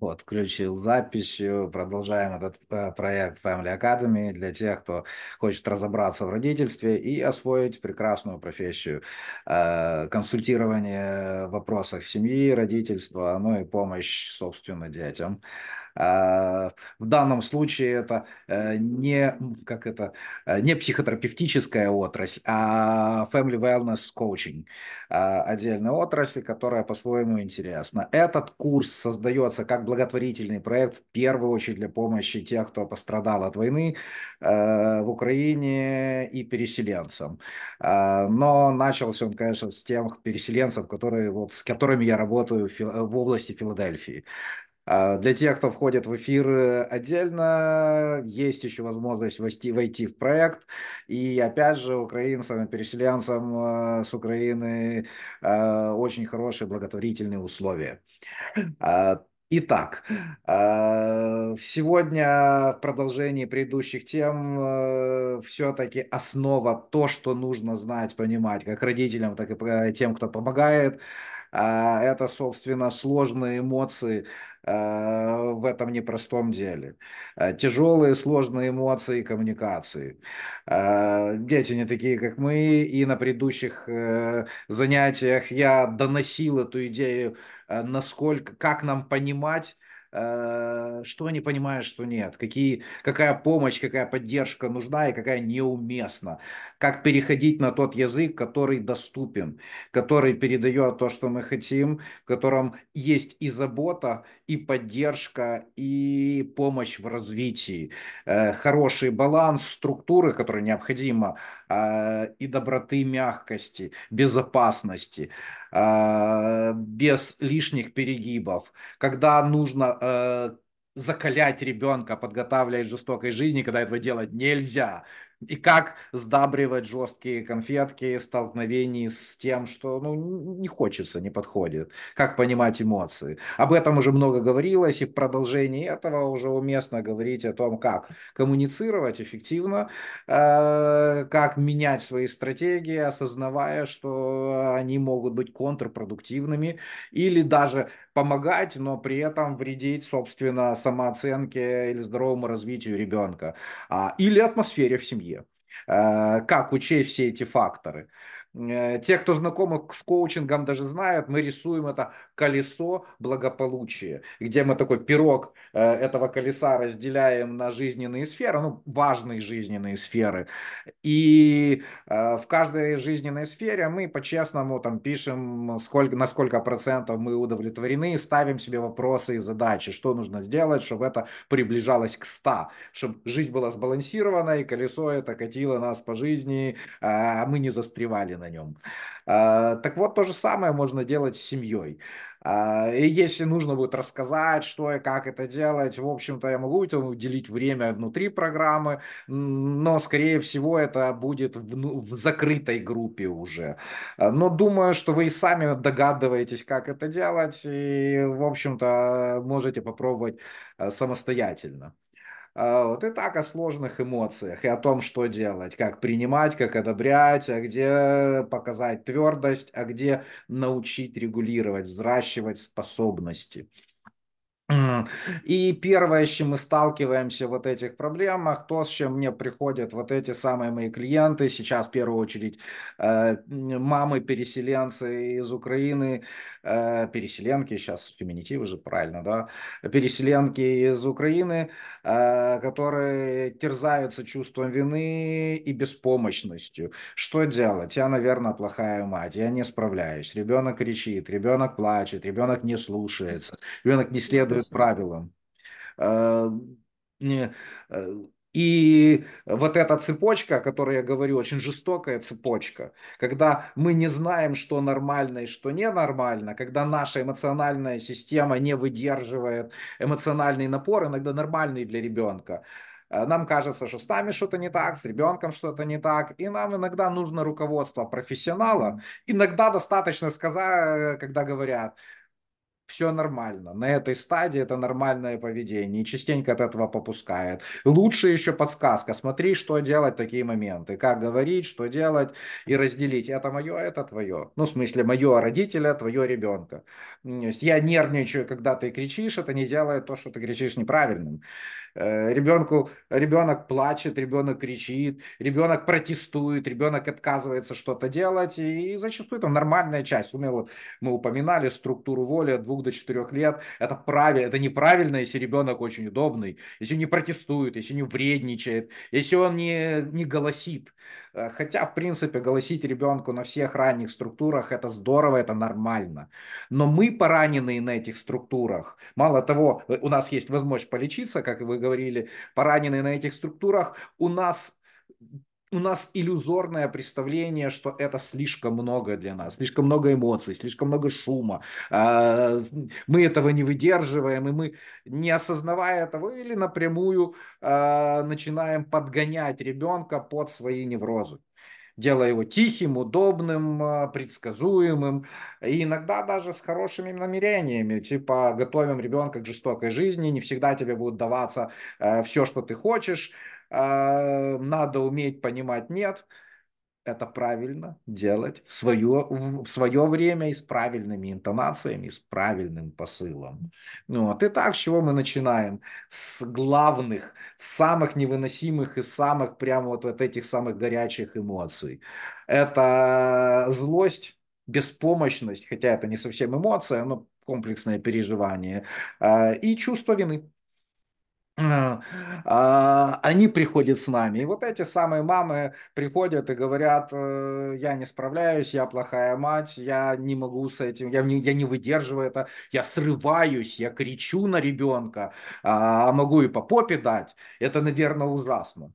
Вот, включил запись, э, продолжаем этот э, проект Family Academy для тех, кто хочет разобраться в родительстве и освоить прекрасную профессию э, консультирование в вопросах семьи, родительства, ну и помощь, собственно, детям. А, в данном случае это э, не, как это, э, не психотерапевтическая отрасль, а Family Wellness Coaching, а, отдельная отрасль, которая по-своему интересна. Этот курс создается как благотворительный проект в первую очередь для помощи тех, кто пострадал от войны э, в Украине и переселенцам. А, но начался он, конечно, с тех переселенцев, которые, вот, с которыми я работаю в области Филадельфии. А, для тех, кто входит в эфир отдельно, есть еще возможность войти, войти в проект. И опять же, украинцам и переселенцам а, с Украины а, очень хорошие благотворительные условия. Итак, сегодня в продолжении предыдущих тем все-таки основа то, что нужно знать, понимать, как родителям, так и э, тем, кто помогает, это, собственно, сложные эмоции, Э, в этом непростом деле. Э, Тяжелые, сложные эмоции и коммуникации. Э, дети не такие, как мы, и на предыдущих занятиях я доносил эту идею, насколько, как нам понимать Э, что они понимают, что нет, какие, какая помощь, какая поддержка нужна и какая неуместна, как переходить на тот язык, который доступен, который передает то, что мы хотим, в котором есть и забота, и поддержка, и помощь в развитии, э, хороший баланс структуры, который необходимо а, и доброты, мягкости, безопасности, а, без лишних перегибов, когда нужно а, закалять ребенка, подготавливать жестокой жизни, когда этого делать нельзя и как сдабривать жесткие конфетки столкновений с тем, что ну, не хочется, не подходит, как понимать эмоции. Об этом уже много говорилось, и в продолжении этого уже уместно говорить о том, как коммуницировать эффективно, э, как менять свои стратегии, осознавая, что э, они могут быть контрпродуктивными или даже помогать, но при этом вредить, собственно, самооценке или здоровому развитию ребенка, а или атмосфере в семье. Э, как учесть все эти факторы? Э, те, кто знакомы с коучингом, даже знают, мы рисуем это колесо благополучия, где мы такой пирог э, этого колеса разделяем на жизненные сферы, ну, важные жизненные сферы. И э, в каждой жизненной сфере мы по-честному там пишем, сколько, на сколько процентов мы удовлетворены, ставим себе вопросы и задачи, что нужно сделать, чтобы это приближалось к 100, чтобы жизнь была сбалансирована, и колесо это катило нас по жизни, а, а мы не застревали на нем. А, так вот, то же самое можно делать с семьей. А, и если нужно будет рассказать, что и как это делать, в общем-то, я могу этому уделить время внутри программы, но, скорее всего, это будет в, ну, в закрытой группе уже. А, но думаю, что вы и сами догадываетесь, как это делать, и, в общем-то, можете попробовать самостоятельно. А, вот и так о сложных эмоциях и о том, что делать, как принимать, как одобрять, а где показать твердость, а где научить регулировать, взращивать способности. И первое, с чем мы сталкиваемся вот этих проблемах, то, с чем мне приходят вот эти самые мои клиенты, сейчас в первую очередь э, мамы-переселенцы из Украины, э, переселенки, сейчас феминитив уже правильно, да, переселенки из Украины, э, которые терзаются чувством вины и беспомощностью. Что делать? Я, наверное, плохая мать, я не справляюсь. Ребенок кричит, ребенок плачет, ребенок не слушается, ребенок не следует устанавливают правила. Э, э, и вот эта цепочка, о которой я говорю, очень жестокая цепочка, когда мы не знаем, что нормально и что ненормально, когда наша эмоциональная система не выдерживает эмоциональный напор, иногда нормальный для ребенка. Э, нам кажется, что с нами что-то не так, с ребенком что-то не так, и нам иногда нужно руководство профессионала. Иногда достаточно сказать, когда говорят, все нормально. На этой стадии это нормальное поведение. И частенько от этого попускает. Лучше еще подсказка. Смотри, что делать в такие моменты. Как говорить, что делать и разделить. Это мое, а это твое. Ну, в смысле, мое родителя, твое ребенка. я нервничаю, когда ты кричишь, это не делает то, что ты кричишь неправильным. Э, ребенку, ребенок плачет, ребенок кричит, ребенок протестует, ребенок отказывается что-то делать. И зачастую это нормальная часть. У меня вот мы упоминали структуру воли от двух до четырех лет. Это правильно, это неправильно, если ребенок очень удобный, если не протестует, если не вредничает, если он не, не голосит. Э, хотя, в принципе, голосить ребенку на всех ранних структурах это здорово, это нормально. Но мы пораненные на этих структурах. Мало того, э, у нас есть возможность полечиться, как вы говорили, поранены на этих структурах, у нас у нас иллюзорное представление, что это слишком много для нас, слишком много эмоций, слишком много шума, а, мы этого не выдерживаем, и мы, не осознавая этого, или напрямую а, начинаем подгонять ребенка под свои неврозы делая его тихим, удобным, а, предсказуемым, и иногда даже с хорошими намерениями, типа готовим ребенка к жестокой жизни, не всегда тебе будут даваться э, все, что ты хочешь, а, надо уметь понимать «нет», это правильно делать в свое, в свое время и с правильными интонациями, и с правильным посылом. Ну Вот. И так, с чего мы начинаем? С главных, самых невыносимых и самых прямо вот, вот этих самых горячих эмоций. Это злость, беспомощность, хотя это не совсем эмоция, но комплексное переживание, э, и чувство вины Э, а, они приходят с нами. И вот эти самые мамы приходят и говорят, э, я не справляюсь, я плохая мать, я не могу с этим, я не, я не выдерживаю это, я срываюсь, я кричу на ребенка, а могу и по попе дать. Это, наверное, ужасно.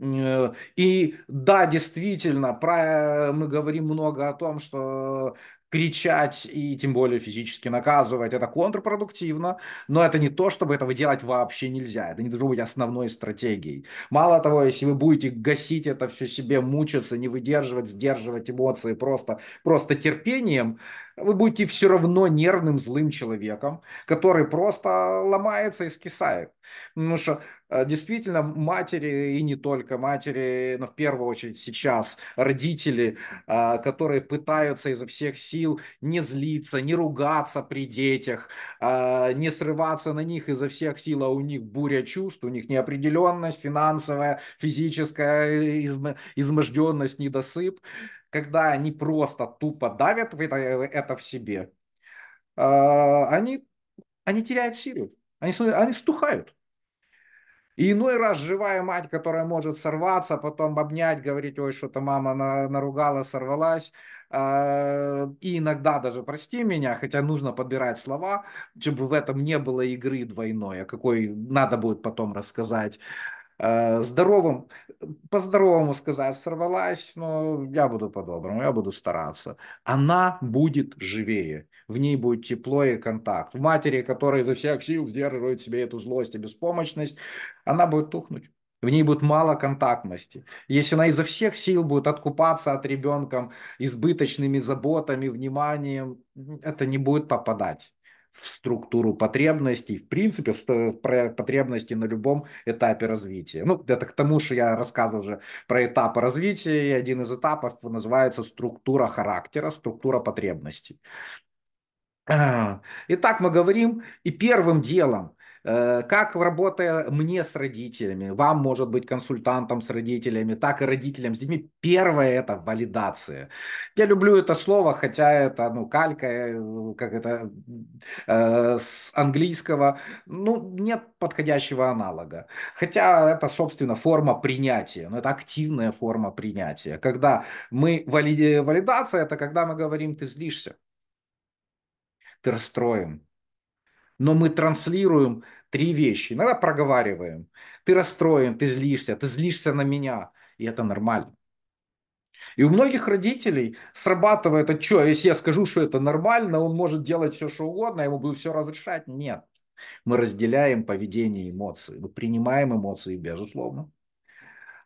Э, и да, действительно, про, мы говорим много о том, что кричать и тем более физически наказывать, это контрпродуктивно, но это не то, чтобы этого делать вообще нельзя. Это не должно быть основной стратегией. Мало того, если вы будете гасить это все себе, мучиться, не выдерживать, сдерживать эмоции просто, просто терпением, вы будете все равно нервным злым человеком, который просто ломается и скисает. Потому что Э, действительно матери и не только матери, но в первую очередь сейчас родители, а, которые пытаются изо всех сил не злиться, не ругаться при детях, а, не срываться на них изо всех сил, а у них буря чувств, у них неопределенность финансовая, физическая изможденность, недосып, когда они просто тупо давят это, э, это в себе, а, они, они теряют силу, они, они стухают. И иной раз живая мать, которая может сорваться, потом обнять, говорить, ой, что-то мама на, наругала, сорвалась. Э, и иногда даже прости меня, хотя нужно подбирать слова, чтобы в этом не было игры двойной, А какой надо будет потом рассказать. Э, здоровым, по-здоровому сказать, сорвалась, но я буду по-доброму, я буду стараться. Она будет живее, в ней будет тепло и контакт. В матери, которая изо всех сил сдерживает себе эту злость и беспомощность, она будет тухнуть. В ней будет мало контактности. Если она изо всех сил будет откупаться от ребенка избыточными заботами, вниманием, это не будет попадать в структуру потребностей, в принципе, в потребности на любом этапе развития. Ну, это к тому, что я рассказывал уже про этапы развития, и один из этапов называется структура характера, структура потребностей. Итак, мы говорим, и первым делом Э, как работая мне с родителями, вам может быть консультантом с родителями, так и родителям с детьми, первое это валидация. Я люблю это слово, хотя это ну, калька, э, как это э, с английского, ну нет подходящего аналога. Хотя это, собственно, форма принятия, но это активная форма принятия. Когда мы, э, валидация, это когда мы говорим, ты злишься, ты расстроен, но мы транслируем три вещи. Иногда проговариваем. Ты расстроен, ты злишься, ты злишься на меня. И это нормально. И у многих родителей срабатывает, а что, а если я скажу, что это нормально, он может делать все, что угодно, я ему буду все разрешать. Нет. Мы разделяем поведение и эмоции. Мы принимаем эмоции, безусловно.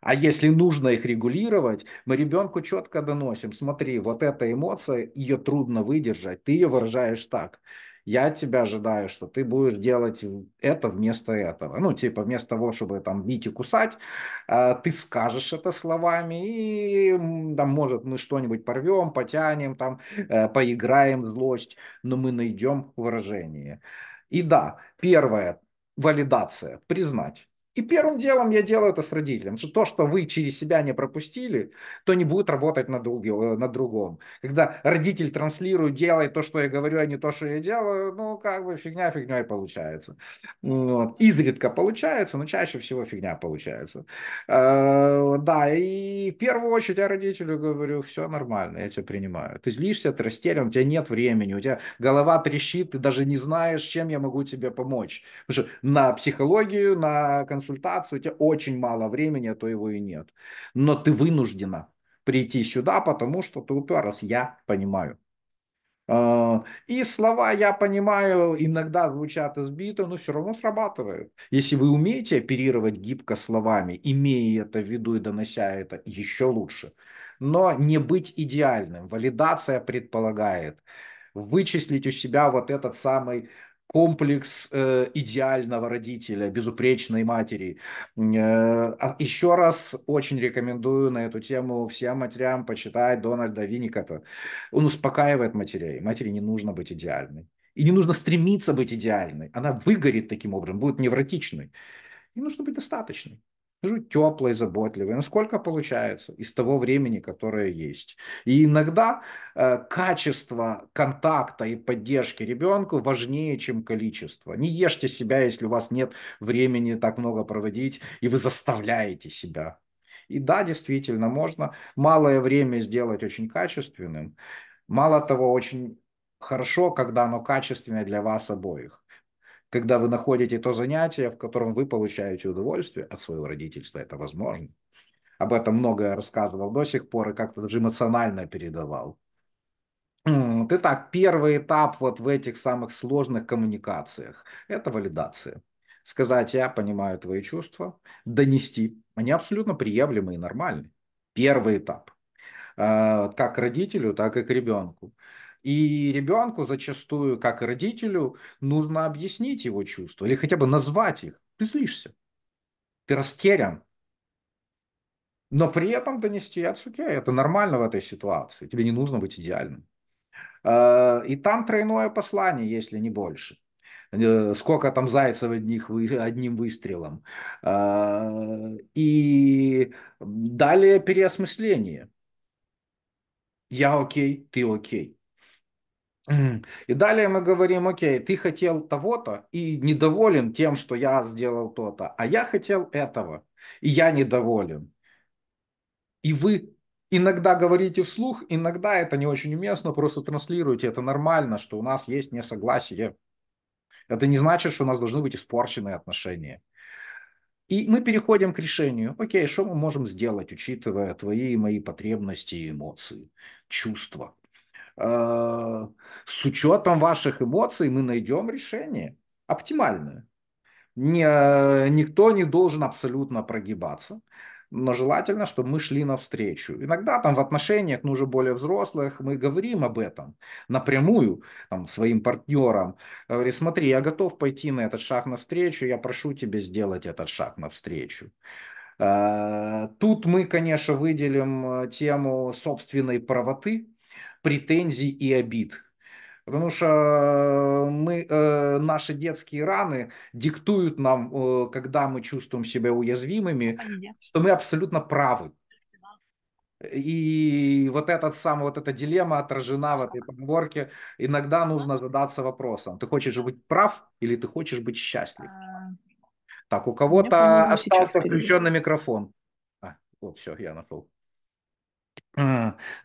А если нужно их регулировать, мы ребенку четко доносим, смотри, вот эта эмоция, ее трудно выдержать, ты ее выражаешь так я от тебя ожидаю, что ты будешь делать это вместо этого. Ну, типа, вместо того, чтобы там бить и кусать, а, ты скажешь это словами, и там, может, мы что-нибудь порвем, потянем, там, э, поиграем в злость, но мы найдем выражение. И да, первое, валидация, признать. И первым делом я делаю это с родителем. Что то, что вы через себя не пропустили, то не будет работать на, други, э, на другом. Когда родитель транслирует, делает то, что я говорю, а не то, что я делаю, ну, как бы фигня фигня и получается. Ну вот. Изредка получается, но чаще всего фигня получается. Э, да, и в первую очередь я родителю говорю, все нормально, я тебя принимаю. Ты злишься, ты растерян, у тебя нет времени, у тебя голова трещит, ты даже не знаешь, чем я могу тебе помочь. Потому что на психологию, на консультацию консультацию, у тебя очень мало времени, а то его и нет. Но ты вынуждена прийти сюда, потому что ты уперлась. Я понимаю. А, и слова «я понимаю» иногда звучат избито, но все равно срабатывают. Если вы умеете оперировать гибко словами, имея это в виду и донося это, еще лучше. Но не быть идеальным. Валидация предполагает вычислить у себя вот этот самый комплекс э, идеального родителя, безупречной матери. Э, а еще раз очень рекомендую на эту тему всем матерям почитать Дональда Винникота. Он успокаивает матерей. Матери не нужно быть идеальной. И не нужно стремиться быть идеальной. Она выгорит таким образом, будет невротичной. И нужно быть достаточной. Скажу, теплой, заботливой, насколько ну, получается, из того времени, которое есть. И иногда э, качество контакта и поддержки ребенку важнее, чем количество. Не ешьте себя, если у вас нет времени так много проводить, и вы заставляете себя. И да, действительно, можно малое время сделать очень качественным. Мало того, очень хорошо, когда оно качественное для вас обоих когда вы находите то занятие, в котором вы получаете удовольствие от своего родительства. Это возможно. Об этом много рассказывал до сих пор и как-то даже эмоционально передавал. Ты так первый этап вот в этих самых сложных коммуникациях – это валидация. Сказать «я понимаю твои чувства», донести. Они абсолютно приемлемы и нормальны. Первый этап. А, как родителю, так и к ребенку. И ребенку зачастую, как и родителю, нужно объяснить его чувства или хотя бы назвать их. Ты злишься, ты растерян, но при этом донести от тебя это нормально в этой ситуации, тебе не нужно быть идеальным. Э, и там тройное послание, если не больше. Э, сколько там зайцев одних, одним выстрелом. Э, и далее переосмысление. Я окей, ты окей. И далее мы говорим, окей, ты хотел того-то и недоволен тем, что я сделал то-то, а я хотел этого, и я недоволен. И вы иногда говорите вслух, иногда это не очень уместно, просто транслируете, это нормально, что у нас есть несогласие. Это не значит, что у нас должны быть испорченные отношения. И мы переходим к решению. Окей, что мы можем сделать, учитывая твои и мои потребности, эмоции, чувства? А, с учетом ваших эмоций мы найдем решение оптимальное. Не, э, никто не должен абсолютно прогибаться, но желательно, чтобы мы шли навстречу. Иногда там в отношениях, ну уже более взрослых, мы говорим об этом напрямую там, своим партнерам. Говорит, смотри, я готов пойти на этот шаг навстречу, я прошу тебя сделать этот шаг навстречу. А, тут мы, конечно, выделим э, тему собственной правоты, претензий и обид. Потому что э, мы, э, наши детские раны диктуют нам, э, когда мы чувствуем себя уязвимыми, что мы абсолютно правы. И вот, этот сам, вот эта дилемма отражена в этой подборке. Иногда нужно задаться вопросом, ты хочешь быть прав или ты хочешь быть счастлив? Так, у а, кого-то остался включенный микрофон. А, вот, все, я нашел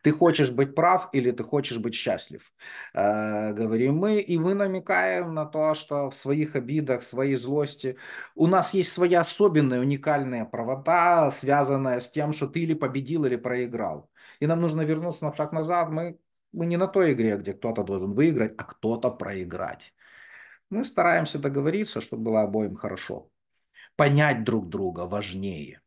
ты хочешь быть прав или ты хочешь быть счастлив, э, говорим мы, и мы намекаем на то, что в своих обидах, своей злости у нас есть своя особенная, уникальная правота, связанная с тем, что ты или победил, или проиграл. И нам нужно вернуться на шаг назад, мы, мы не на той игре, где кто-то должен выиграть, а кто-то проиграть. Мы стараемся договориться, чтобы было обоим хорошо. Понять друг друга важнее.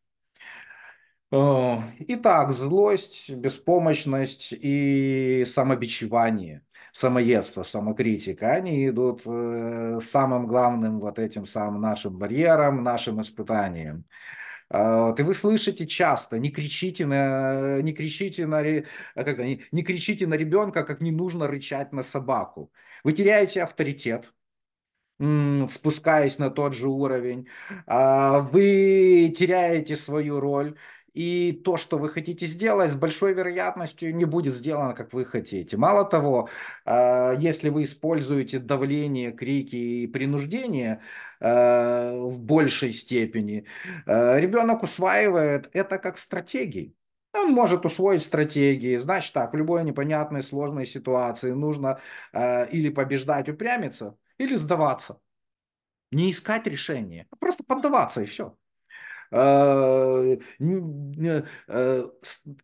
Итак, злость, беспомощность и самобичевание, самоедство, самокритика, они идут э, самым главным вот этим самым нашим барьером, нашим испытанием. А, Ты вы слышите часто, не кричите на, не кричите на, а как не, не кричите на ребенка, как не нужно рычать на собаку. Вы теряете авторитет, спускаясь на тот же уровень, а, вы теряете свою роль, и то, что вы хотите сделать, с большой вероятностью не будет сделано, как вы хотите. Мало того, а, если вы используете давление, крики и принуждение а, в большей степени, а, ребенок усваивает это как стратегии. Он может усвоить стратегии. Значит так, в любой непонятной сложной ситуации нужно или побеждать, упрямиться, или сдаваться. Не искать решения, а просто поддаваться и все. Э, э, э,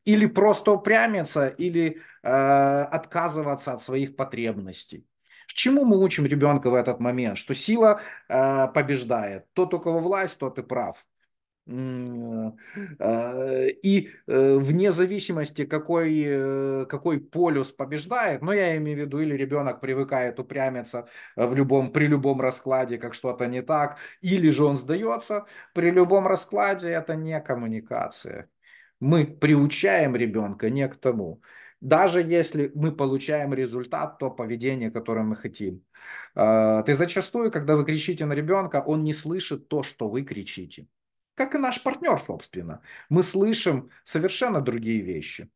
или просто упрямиться, или отказываться от своих потребностей. Чему мы учим ребенка в этот момент? Что сила побеждает. тот у кого власть, тот и прав. Э, и э, вне зависимости, какой, э, какой полюс побеждает, но я имею в виду, или ребенок привыкает упрямиться в любом, при любом раскладе, как что-то не так, или же он сдается, при любом раскладе это не коммуникация. Мы приучаем ребенка не к тому. Даже если мы получаем результат, то поведение, которое мы хотим. Ты зачастую, когда вы кричите на ребенка, он не слышит то, что вы кричите как и наш партнер, собственно. Мы слышим совершенно другие вещи.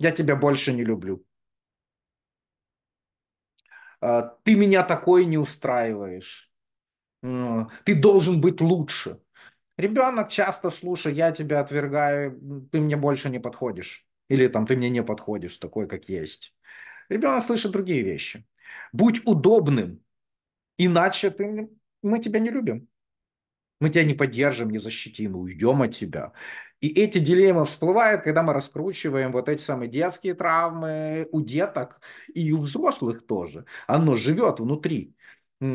Я тебя больше не люблю. А, ты меня такой не устраиваешь. Ты должен быть лучше. Ребенок часто слушает, я тебя отвергаю, ты мне больше не подходишь. Или там ты мне не подходишь, такой как есть. Ребенок слышит другие вещи. Будь удобным, иначе ты, мы тебя не любим. Мы тебя не поддержим, не защитим, уйдем от тебя. И эти дилеммы всплывают, когда мы раскручиваем вот эти самые детские травмы у деток и у взрослых тоже. Оно живет внутри. Э,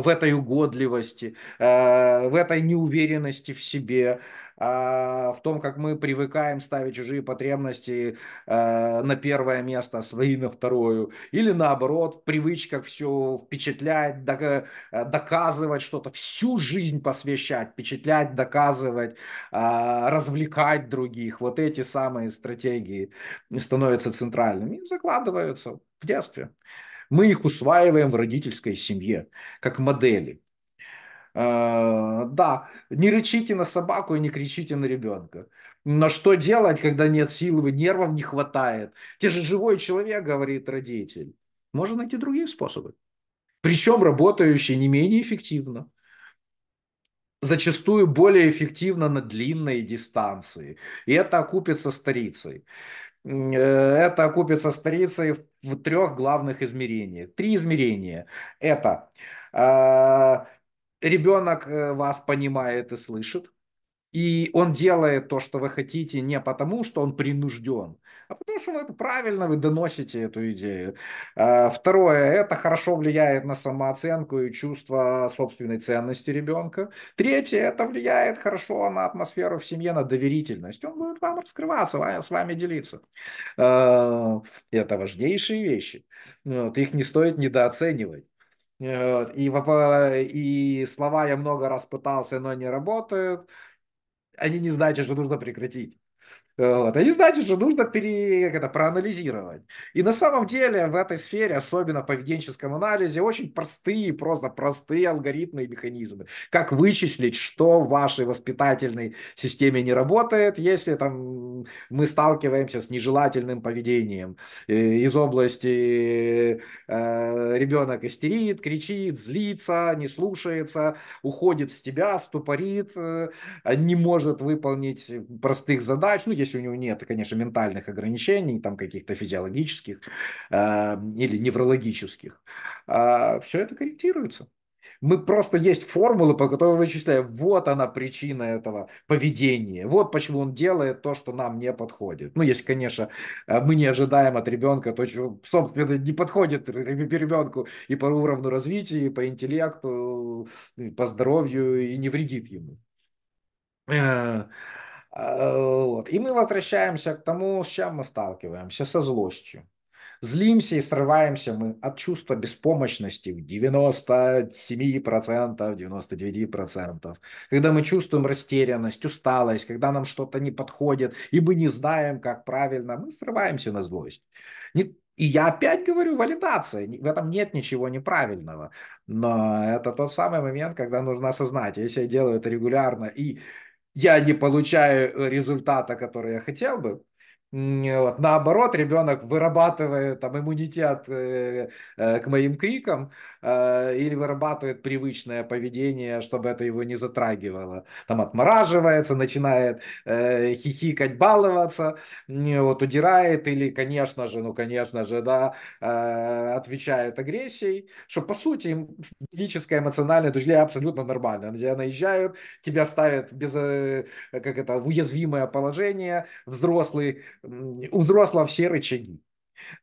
в этой угодливости, э, в этой неуверенности в себе, а, в том, как мы привыкаем ставить чужие потребности э, на первое место, а свои на вторую. Или наоборот, привычках все впечатлять, доказывать что-то, всю жизнь посвящать, впечатлять, доказывать, а, развлекать других. Вот эти самые стратегии становятся центральными и закладываются в детстве. Мы их усваиваем в родительской семье, как модели. А, да, не рычите на собаку и не кричите на ребенка. Но что делать, когда нет силы, нервов не хватает? Те же живой человек, говорит родитель. Можно найти другие способы. Причем работающие не менее эффективно. Зачастую более эффективно на длинной дистанции. И это окупится старицей. Э, это окупится старицей в трех главных измерениях. Три измерения. Это э, ребенок э, вас понимает и слышит, и он делает то, что вы хотите, не потому, что он принужден, а Потому что ну, это правильно, вы доносите эту идею. А, второе, это хорошо влияет на самооценку и чувство собственной ценности ребенка. Третье, это влияет хорошо на атмосферу в семье, на доверительность. Он будет вам раскрываться, с вами делиться. А, это важнейшие вещи. Вот, их не стоит недооценивать. А, и, и слова я много раз пытался, но не работают. Они не значат, что нужно прекратить. Вот. Они значат, что нужно пере, это, проанализировать. И на самом деле в этой сфере, особенно в поведенческом анализе, очень простые, просто простые алгоритмы и механизмы. Как вычислить, что в вашей воспитательной системе не работает, если там мы сталкиваемся с нежелательным поведением э, из области э, ребенок истерит, кричит, злится, не слушается, уходит с тебя, ступорит, э, не может выполнить простых задач, ну, если у него нет, конечно, ментальных ограничений, там каких-то физиологических э, или неврологических, э, а, все это корректируется. Мы просто есть формулы, по которой вычисляем, вот она причина этого поведения, вот почему он делает то, что нам не подходит. Ну, если, конечно, а, мы не ожидаем от ребенка то, что, собственно, не подходит ребенку и по уровню развития, и по интеллекту, и по здоровью, и не вредит ему. Э, Э, вот. И мы возвращаемся к тому, с чем мы сталкиваемся, со злостью. Злимся и срываемся мы от чувства беспомощности в 97%, 99%. Когда мы чувствуем растерянность, усталость, когда нам что-то не подходит, и мы не знаем, как правильно, мы срываемся на злость. И я опять говорю, валидация. В этом нет ничего неправильного. Но это тот самый момент, когда нужно осознать, если я делаю это регулярно и я не получаю э, результата, который я хотел бы. Э, вот. Наоборот, ребенок вырабатывает там, иммунитет э, э, к моим крикам, Э, или вырабатывает привычное поведение, чтобы это его не затрагивало. Там отмораживается, начинает э, хихикать, баловаться, не вот удирает или, конечно же, ну, конечно же, да, э, отвечает агрессией, что, по сути, физическая, эмоциональная точка абсолютно нормально. На тебя наезжают, тебя ставят без, э, как это, в уязвимое положение, взрослый, у взрослого все рычаги.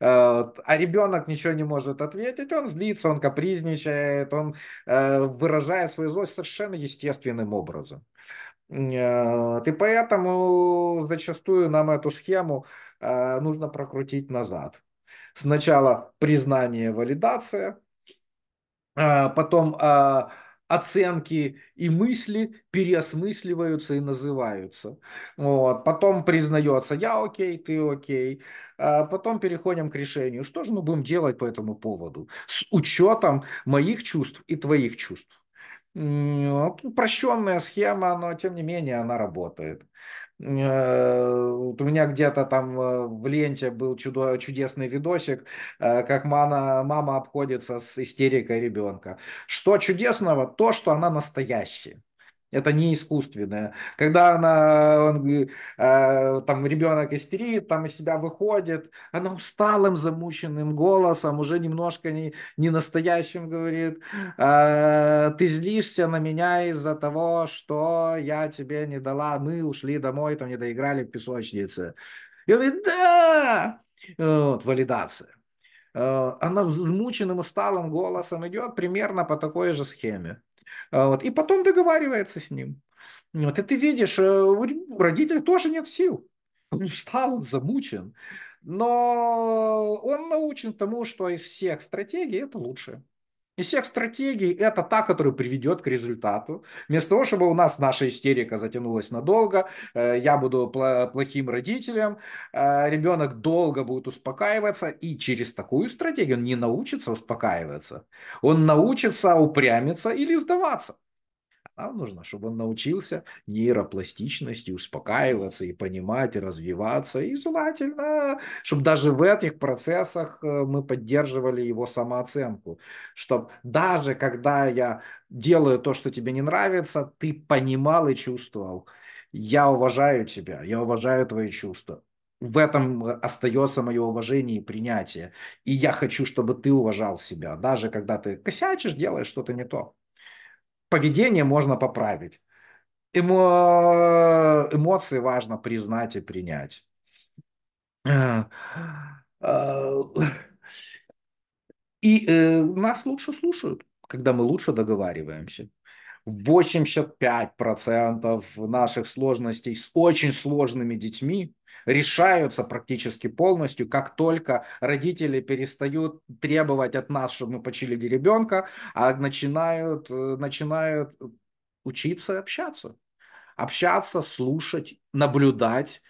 Э, а ребенок ничего не может ответить, он злится, он капризничает, он э, выражает свою злость совершенно естественным образом. Э, и поэтому зачастую нам эту схему нужно прокрутить назад. Сначала признание, валидация, потом оценки и мысли переосмысливаются и называются. Вот. Потом признается, я окей, ты окей. А потом переходим к решению, что же мы будем делать по этому поводу с учетом моих чувств и твоих чувств. Вот. Упрощенная схема, но тем не менее она работает. Э, вот у меня где-то там э, в ленте был чудо, чудесный видосик, э, как мама, мама обходится с истерикой ребенка. Что чудесного? То, что она настоящая это не искусственное. Когда она, он, э, там ребенок истерит, там из себя выходит, она усталым, замученным голосом, уже немножко не, не настоящим говорит, э, ты злишься на меня из-за того, что я тебе не дала, мы ушли домой, там не доиграли в песочнице. И он говорит, да! Э, вот, валидация. Э, она взмученным, усталым голосом идет примерно по такой же схеме. А вот. И потом договаривается с ним. Вот. И ты видишь, э, у родителя тоже нет сил. Он устал, он замучен. Но он научен тому, что из всех стратегий это лучшее. Из всех стратегий это та, которая приведет к результату. Вместо того, чтобы у нас наша истерика затянулась надолго, э, я буду плохим родителем, э, ребенок долго будет успокаиваться, и через такую стратегию он не научится успокаиваться. Он научится упрямиться или сдаваться. Нам нужно, чтобы он научился нейропластичности, успокаиваться и понимать, и развиваться. И желательно, чтобы даже в этих процессах э, мы поддерживали его самооценку. Чтобы даже когда я делаю то, что тебе не нравится, ты понимал и чувствовал. Я уважаю тебя, я уважаю твои чувства в этом э, остается мое уважение и принятие. И я хочу, чтобы ты уважал себя, даже когда ты косячишь, делаешь что-то не то поведение можно поправить. Эмо... Эмоции важно признать и принять. Э, э, и э, нас лучше слушают, когда мы лучше договариваемся. 85% наших сложностей с очень сложными детьми решаются практически полностью, как только родители перестают требовать от нас, чтобы мы почилили ребенка, а начинают, э, начинают э, учиться общаться. Общаться, слушать, наблюдать,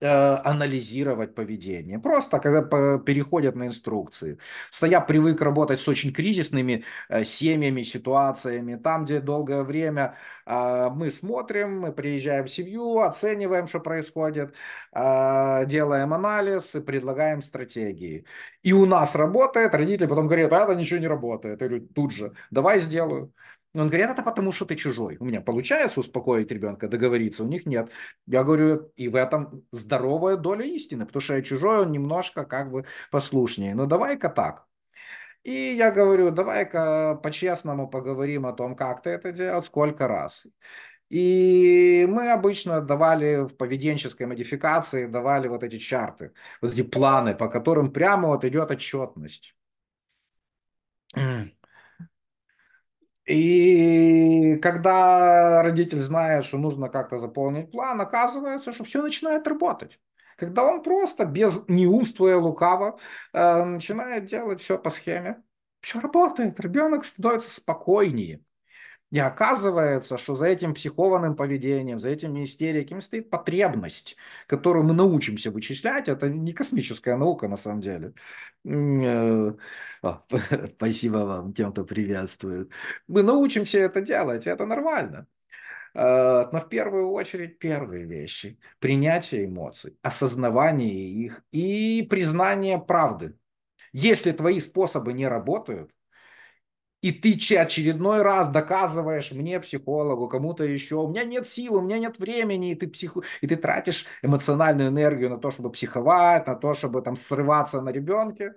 Э, анализировать поведение. Просто когда переходят на инструкции. Я привык работать с очень кризисными э, семьями, ситуациями. Там, где долгое время э, мы смотрим, мы приезжаем в семью, оцениваем, что происходит, делаем анализ и предлагаем стратегии. И у нас работает, родители потом говорят, а это ничего не работает. Я говорю, тут же, давай сделаю. Он говорит, это потому, что ты чужой. У меня получается успокоить ребенка, договориться, у них нет. Я говорю, и в этом здоровая доля истины, потому что я чужой, он немножко как бы послушнее. Но ну, давай-ка так. И я говорю, давай-ка по-честному поговорим о том, как ты это делал, сколько раз. И мы обычно давали в поведенческой модификации, давали вот эти чарты, вот эти планы, по которым прямо вот идет отчетность. И когда родитель знает, что нужно как-то заполнить план, оказывается, что все начинает работать. Когда он просто, без неумствуя лукаво, э, начинает делать все по схеме, все работает, ребенок становится спокойнее. И оказывается, что за этим психованным поведением, за этими истериками стоит потребность, которую мы научимся вычислять. Это не космическая наука на самом деле. Э, а, спасибо вам, тем, кто приветствует. Мы научимся это делать, это нормально. Э, но в первую очередь первые вещи. Принятие эмоций, осознавание их и признание правды. Если твои способы не работают, и ты очередной раз доказываешь мне, психологу, кому-то еще, у меня нет сил, у меня нет времени, и ты, психу... и ты тратишь эмоциональную энергию на то, чтобы психовать, на то, чтобы там срываться на ребенке.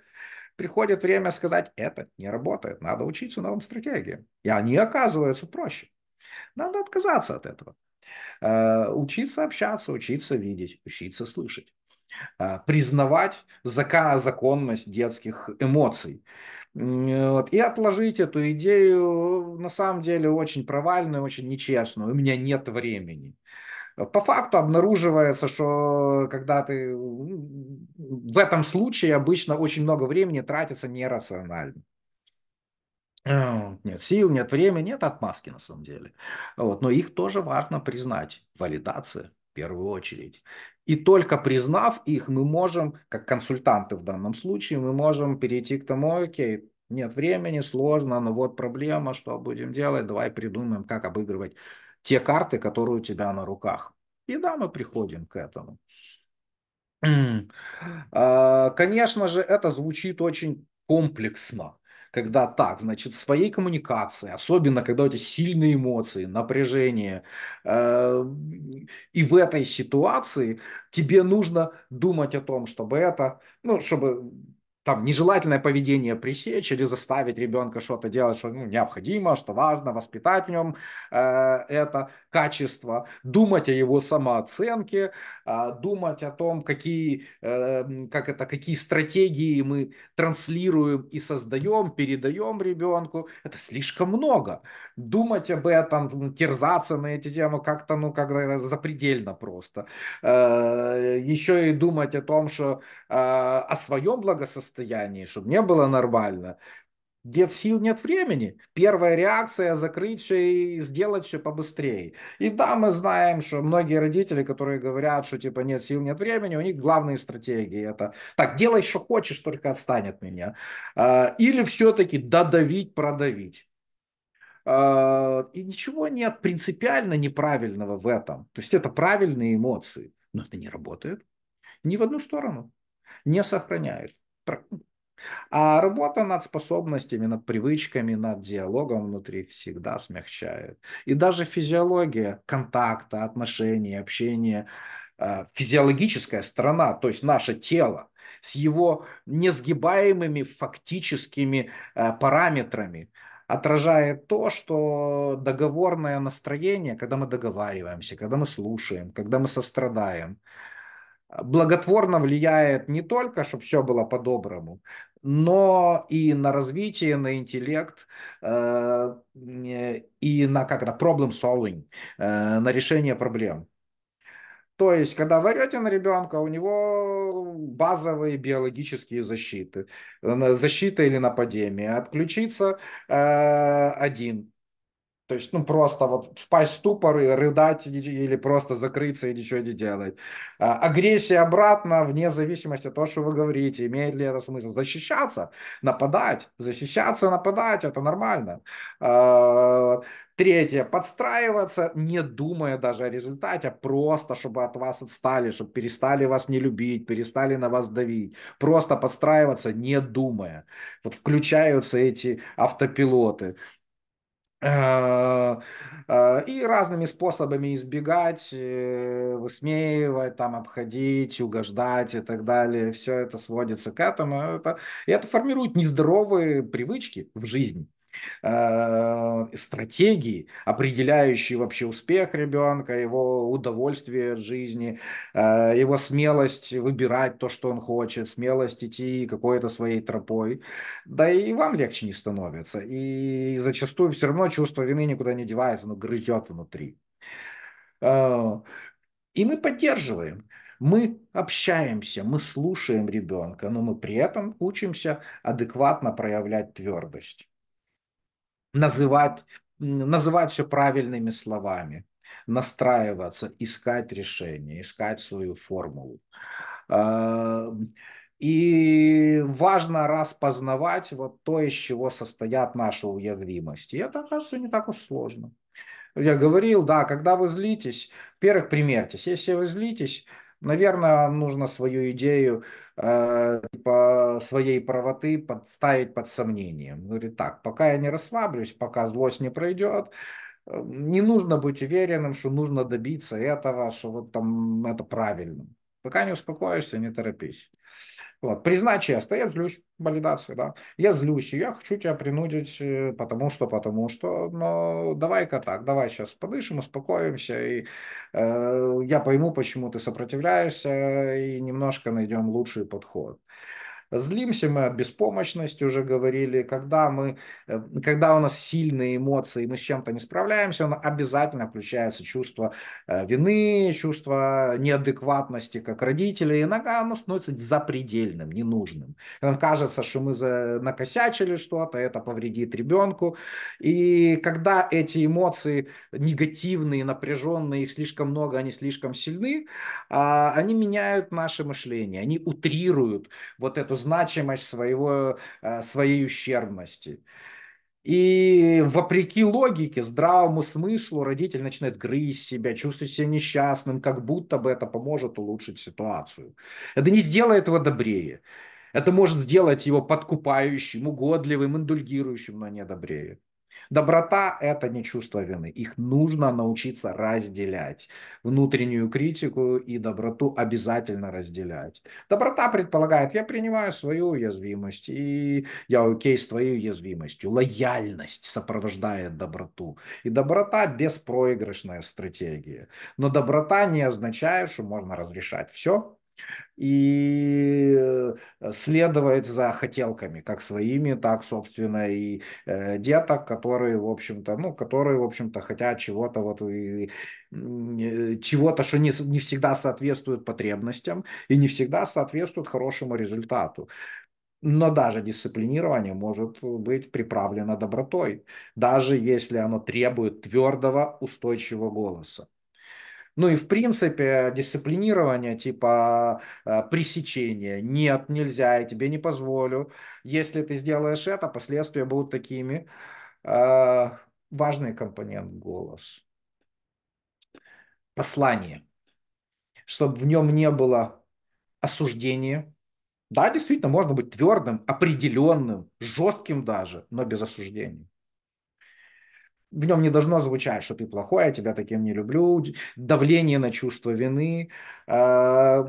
Приходит время сказать, это не работает, надо учиться новым стратегиям. И они оказываются проще. Надо отказаться от этого. Э, учиться общаться, учиться видеть, учиться слышать. Э, признавать законность детских эмоций Э, вот, и отложить эту идею, на самом деле, очень провальную, очень нечестную. У меня нет времени. По факту обнаруживается, что когда ты в этом случае обычно очень много времени тратится нерационально. А, нет сил, нет времени, нет отмазки на самом деле. Вот. Но их тоже важно признать. Валидация в первую очередь. И только признав их, мы можем, как консультанты в данном случае, мы можем перейти к тому, окей, нет времени, сложно, но вот проблема, что будем делать, давай придумаем, как обыгрывать те карты, которые у тебя на руках. И да, мы приходим к этому. А, конечно же, это звучит очень комплексно когда так, значит, в своей коммуникации, особенно когда у тебя сильные эмоции, напряжение, э, и в этой ситуации тебе нужно думать о том, чтобы это, ну, чтобы там нежелательное поведение пресечь или заставить ребенка что-то делать, что ну, необходимо, что важно, воспитать в нем э, это качество, думать о его самооценке, э, думать о том, какие, э, как это, какие стратегии мы транслируем и создаем, передаем ребенку. Это слишком много. Думать об этом, терзаться на эти темы как-то ну, как запредельно просто. Э, еще и думать о том, что а, о своем благосостоянии, чтобы мне было нормально. Нет сил, нет времени. Первая реакция – закрыть все и сделать все побыстрее. И да, мы знаем, что многие родители, которые говорят, что типа нет сил, нет времени, у них главные стратегии – это так, делай, что хочешь, только отстань от меня. А, или все-таки додавить, продавить. А, и ничего нет принципиально неправильного в этом. То есть это правильные эмоции, но это не работает ни в одну сторону не сохраняют. А работа над способностями, над привычками, над диалогом внутри всегда смягчает. И даже физиология контакта, отношений, общения, э, физиологическая сторона, то есть наше тело, с его несгибаемыми фактическими э, параметрами, отражает то, что договорное настроение, когда мы договариваемся, когда мы слушаем, когда мы сострадаем, благотворно влияет не только, чтобы все было по-доброму, но и на развитие, на интеллект э, и на как это problem solving, э, на решение проблем. То есть, когда вы орете на ребенка, у него базовые биологические защиты, э, защита или нападение. Отключиться э, один, то есть, ну, просто вот впасть в ступор и рыдать или просто закрыться и ничего не делать. А, агрессия обратно, вне зависимости от того, что вы говорите, имеет ли это смысл. Защищаться, нападать, защищаться, нападать, это нормально. А, третье, подстраиваться, не думая даже о результате, а просто чтобы от вас отстали, чтобы перестали вас не любить, перестали на вас давить. Просто подстраиваться, не думая. Вот включаются эти автопилоты. Э, э, и разными способами избегать, э, высмеивать, там, обходить, угождать и так далее. Все это сводится к этому. Это, и это формирует нездоровые привычки в жизни. Э, стратегии, определяющие вообще успех ребенка, его удовольствие от жизни, э, его смелость выбирать то, что он хочет, смелость идти какой-то своей тропой. Да и вам легче не становится. И зачастую все равно чувство вины никуда не девается, оно грызет внутри. Э, и мы поддерживаем мы общаемся, мы слушаем ребенка, но мы при этом учимся адекватно проявлять твердость называть, называть все правильными словами, настраиваться, искать решение, искать свою формулу. И важно распознавать вот то, из чего состоят наши уязвимости. И это, оказывается, не так уж сложно. Я говорил, да, когда вы злитесь, во-первых, примерьтесь. Если вы злитесь, наверное, нужно свою идею э, типа, своей правоты подставить под сомнение. Он говорит, так, пока я не расслаблюсь, пока злость не пройдет, э, не нужно быть уверенным, что нужно добиться этого, что вот там это правильно. Пока не успокоишься, не торопись. Вот. Признай честно, я злюсь, валидация, да. Я злюсь, и я хочу тебя принудить, э, потому что, потому что, но давай-ка так, давай сейчас подышим, успокоимся, и э, я пойму, почему ты сопротивляешься, и немножко найдем лучший подход. Злимся мы от беспомощности, уже говорили. Когда, мы, э, когда у нас сильные эмоции, мы с чем-то не справляемся, обязательно включается чувство э, вины, чувство неадекватности как родителей. Иногда оно становится запредельным, ненужным. Нам кажется, что мы за... накосячили что-то, это повредит ребенку. И когда эти эмоции негативные, напряженные, их слишком много, они слишком сильны, а, они меняют наше мышление, они утрируют вот эту значимость своего, э, своей ущербности. И вопреки логике, здравому смыслу родитель начинает грызть себя, чувствовать себя несчастным, как будто бы это поможет улучшить ситуацию. Это не сделает его добрее. Это может сделать его подкупающим, угодливым, индульгирующим, но не добрее. Доброта – это не чувство вины. Их нужно научиться разделять. Внутреннюю критику и доброту обязательно разделять. Доброта предполагает, я принимаю свою уязвимость, и я окей с твоей уязвимостью. Лояльность сопровождает доброту. И доброта – беспроигрышная стратегия. Но доброта не означает, что можно разрешать все, и э, следовать за хотелками, как своими, так, собственно, и э, деток, которые, в общем-то, ну, которые, в общем-то, хотят чего-то вот и, э, чего-то, что не, не всегда соответствует потребностям и не всегда соответствует хорошему результату. Но даже дисциплинирование может быть приправлено добротой, даже если оно требует твердого, устойчивого голоса. Ну и в принципе дисциплинирование типа а, пресечения. Нет, нельзя, я тебе не позволю. Если ты сделаешь это, последствия будут такими. А, важный компонент голос. Послание. Чтобы в нем не было осуждения. Да, действительно, можно быть твердым, определенным, жестким даже, но без осуждения в нем не должно звучать, что ты плохой, я тебя таким не люблю, давление на чувство вины, э,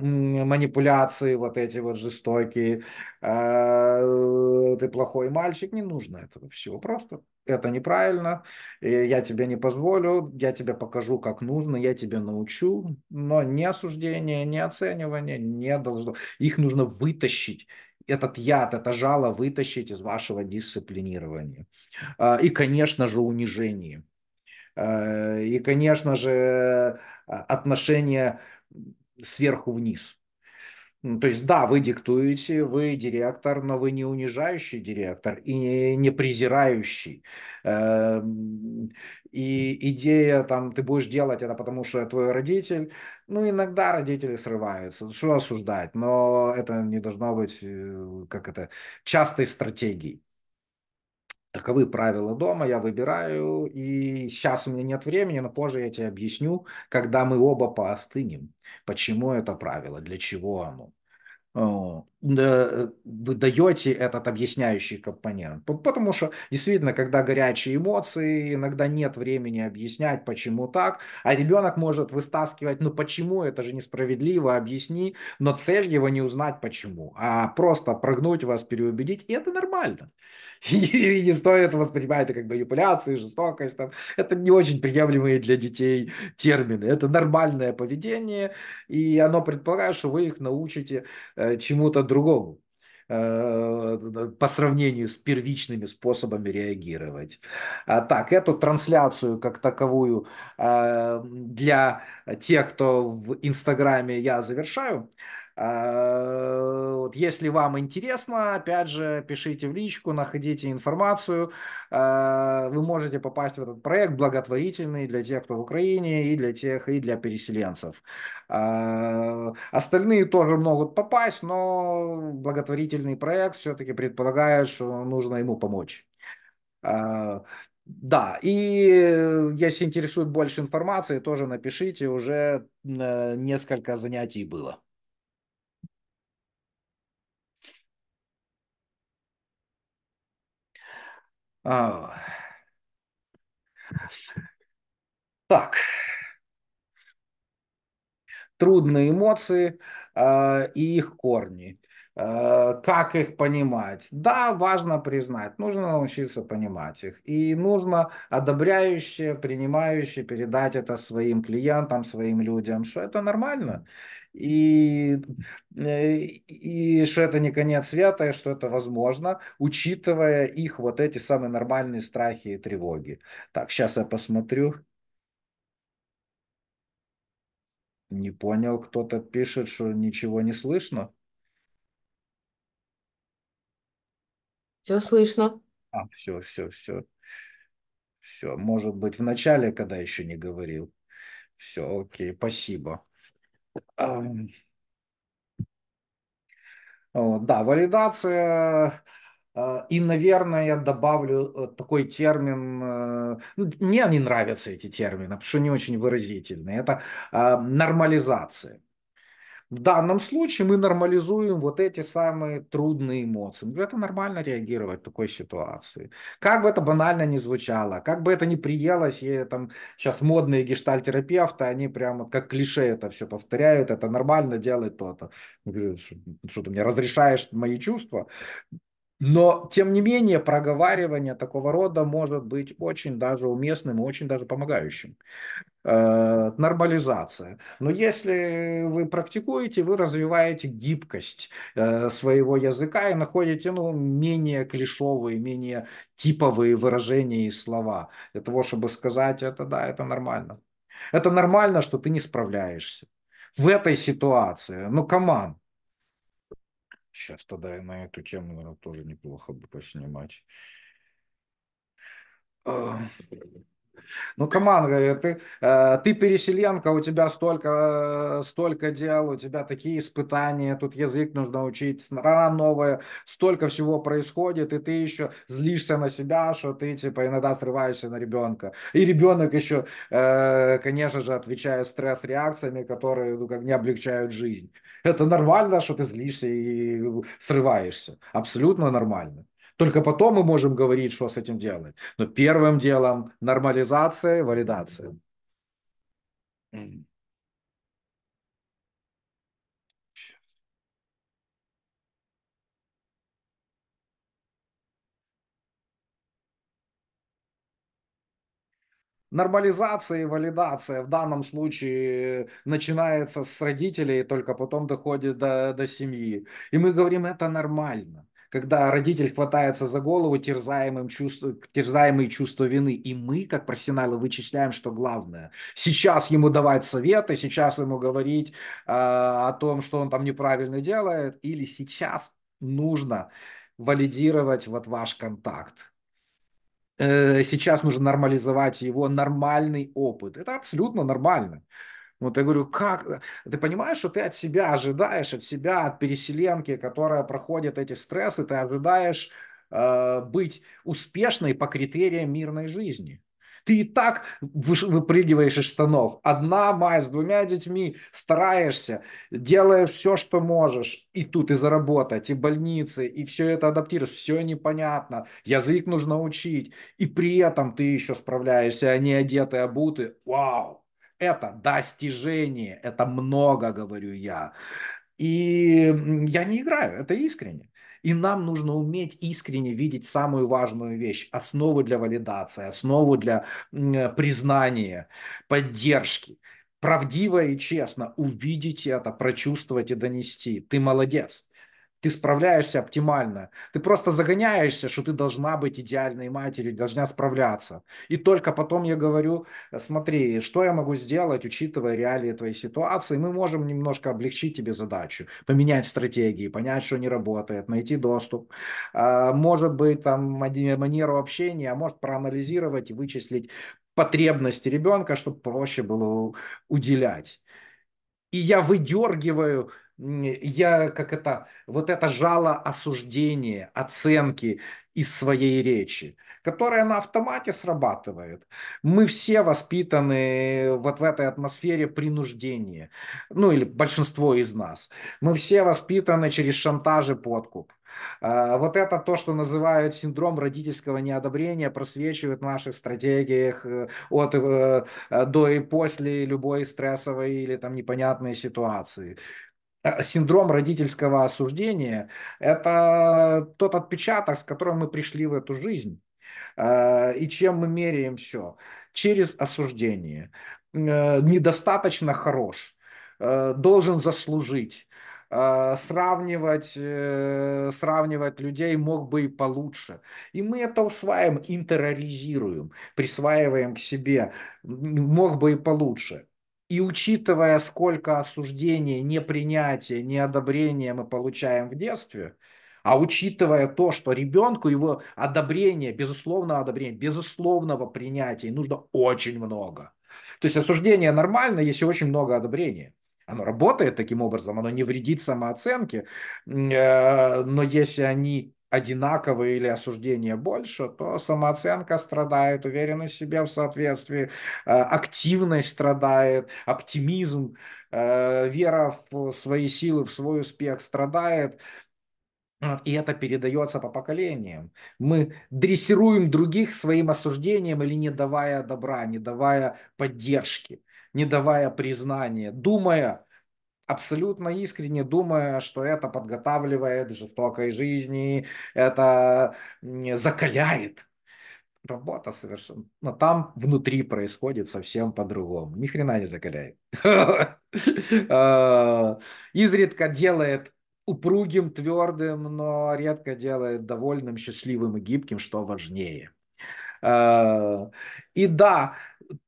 манипуляции вот эти вот жестокие, э, ты плохой мальчик, не нужно этого всего, просто это неправильно, я тебе не позволю, я тебе покажу, как нужно, я тебе научу, но ни осуждение, ни оценивание не должно, их нужно вытащить этот яд, это жало вытащить из вашего дисциплинирования. А, и, конечно же, унижение. А, и, конечно же, а, отношение сверху вниз. Ну, то есть, да, вы диктуете, вы директор, но вы не унижающий директор и не, не презирающий. Эм, и идея там, ты будешь делать это, потому что твой родитель, ну, иногда родители срываются, что осуждать, но это не должно быть, э, как это, частой стратегией таковы правила дома, я выбираю, и сейчас у меня нет времени, но позже я тебе объясню, когда мы оба поостынем, почему это правило, для чего оно вы даете этот объясняющий компонент. Потому что действительно, когда горячие эмоции, иногда нет времени объяснять, почему так, а ребенок может выстаскивать, ну почему, это же несправедливо, объясни, но цель его не узнать почему, а просто прогнуть вас, переубедить, и это нормально. И, не стоит воспринимать это как манипуляции, жестокость. Там. Это не очень приемлемые для детей термины. Это нормальное поведение, и оно предполагает, что вы их научите э, чему-то по-другому э, по сравнению с первичными способами реагировать. А так, эту трансляцию как таковую э, для тех, кто в Инстаграме я завершаю. А, вот если вам интересно, опять же, пишите в личку, находите информацию. А, вы можете попасть в этот проект благотворительный для тех, кто в Украине, и для тех, и для переселенцев. А, остальные тоже могут попасть, но благотворительный проект все-таки предполагает, что нужно ему помочь. Да, и если интересует больше информации, тоже напишите, уже э, несколько занятий было. А. Так. Трудные эмоции э, и их корни. Э, как их понимать? Да, важно признать. Нужно научиться понимать их. И нужно одобряюще, принимающе передать это своим клиентам, своим людям, что это нормально и, э, и что это не конец света, и что это возможно, учитывая их вот эти самые нормальные страхи и тревоги. Так, сейчас я посмотрю. Не понял, кто-то пишет, что ничего не слышно. Все слышно. А, все, все, все. Все, может быть, в начале, когда еще не говорил. Все, окей, спасибо. Да, валидация. Э, и, наверное, я добавлю э, такой термин, э, ну, мне не нравятся эти термины, потому что не очень выразительные, это нормализация. В данном случае мы нормализуем вот эти самые трудные эмоции. Ну, это нормально реагировать в такой ситуации. Как бы это банально не звучало, как бы это не приелось, и там сейчас модные гештальтерапевты, они прямо как клише это все повторяют, это нормально делать то-то. Что ты мне разрешаешь мои чувства? Но, тем не менее, проговаривание такого рода может быть очень даже уместным и очень даже помогающим. Э, нормализация. Но если вы практикуете, вы развиваете гибкость э, своего языка и находите ну, менее клишовые, менее типовые выражения и слова. Для того, чтобы сказать это, да, это нормально. Это нормально, что ты не справляешься в этой ситуации. Ну, команд. Сейчас тогда на эту тему наверное, тоже неплохо бы поснимать. Э, ну, Каман говорит, ты, э, ты переселенка, у тебя столько, э, столько дел, у тебя такие испытания, тут язык нужно учить, страна новая, столько всего происходит, и ты еще злишься на себя, что ты, типа, иногда срываешься на ребенка. И ребенок еще, э, конечно же, отвечает стресс-реакциями, которые, ну, как не облегчают жизнь. Это нормально, что ты злишься и срываешься. Абсолютно нормально. Только потом мы можем говорить, что с этим делать. Но первым делом нормализация, валидация. Нормализация и валидация в данном случае начинается с родителей, только потом доходит до, до семьи. И мы говорим, это нормально когда родитель хватается за голову, терзаемым чувство, терзаемые чувство вины. И мы, как профессионалы, вычисляем, что главное. Сейчас ему давать советы, сейчас ему говорить э, о том, что он там неправильно делает, или сейчас нужно валидировать вот ваш контакт э, сейчас нужно нормализовать его нормальный опыт. Это абсолютно нормально. Вот я говорю, как? Ты понимаешь, что ты от себя ожидаешь, от себя, от переселенки, которая проходит эти стрессы, ты ожидаешь э, быть успешной по критериям мирной жизни. Ты и так выпрыгиваешь из штанов. Одна мать с двумя детьми, стараешься, делаешь все, что можешь. И тут и заработать, и больницы, и все это адаптируешь. Все непонятно. Язык нужно учить. И при этом ты еще справляешься, а не одетый, обутый. Вау! Это достижение, это много, говорю я. И я не играю, это искренне. И нам нужно уметь искренне видеть самую важную вещь, основу для валидации, основу для признания, поддержки. Правдиво и честно увидеть это, прочувствовать и донести. Ты молодец ты справляешься оптимально. Ты просто загоняешься, что ты должна быть идеальной матерью, должна справляться. И только потом я говорю, э, смотри, что я могу сделать, учитывая реалии твоей ситуации, мы можем немножко облегчить тебе задачу, поменять стратегии, понять, что не работает, найти доступ. А, может быть, там манеру общения, а может проанализировать и вычислить потребности ребенка, чтобы проще было уделять. И я выдергиваю я, как это, вот это жало осуждения, оценки из своей речи, которая на автомате срабатывает. Мы все воспитаны вот в этой атмосфере принуждения, ну или большинство из нас. Мы все воспитаны через шантаж и подкуп. А, вот это то, что называют синдром родительского неодобрения, просвечивает в наших стратегиях э, от э, до и после любой стрессовой или там непонятной ситуации. Э, синдром родительского осуждения – это тот отпечаток, с которым мы пришли в эту жизнь. Э, и чем мы меряем все? Через осуждение. Э, недостаточно хорош, должен заслужить, сравнивать, сравнивать людей мог бы и получше. И мы это усваиваем, интероризируем, присваиваем к себе, мог бы и получше. И учитывая, сколько осуждений, непринятия, неодобрения мы получаем в детстве, а учитывая то, что ребенку его одобрение, безусловно одобрение, безусловного принятия нужно очень много. То есть осуждение нормально, если очень много одобрения. Оно работает таким образом, оно не вредит самооценке, э, но если они одинаковые или осуждение больше, то самооценка страдает, уверенность в себе в соответствии, э, активность страдает, оптимизм, э, вера в свои силы, в свой успех страдает. И это передается по поколениям. Мы дрессируем других своим осуждением или не давая добра, не давая поддержки, не давая признания, думая, абсолютно искренне думая, что это подготавливает жестокой жизни, это закаляет. Работа совершенно. Но там внутри происходит совсем по-другому. Ни хрена не закаляет. А, изредка делает упругим, твердым, но редко делает довольным, счастливым и гибким, что важнее. А, и да,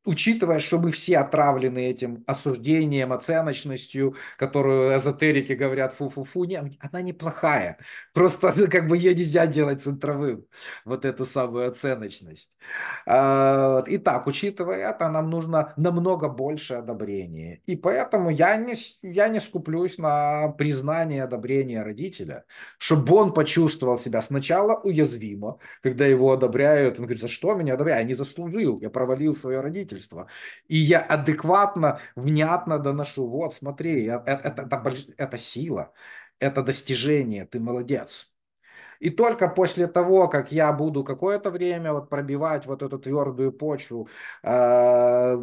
учитывая, что мы все отравлены этим осуждением, оценочностью, которую эзотерики говорят, фу-фу-фу, не она неплохая. Просто как бы ее нельзя делать центровым, вот эту самую оценочность. А, итак, учитывая это, нам нужно намного больше одобрения. И поэтому я не, я не скуплюсь на признание одобрения родителя, чтобы он почувствовал себя сначала уязвимо, когда его одобряют. Он говорит, за что меня одобряют? Я не заслужил, я провалил свое родительство правительства. И я адекватно, внятно доношу, вот смотри, э, это, это, это, это сила, это достижение, ты молодец. И только после того, как я буду какое-то время вот пробивать вот эту твердую почву, э,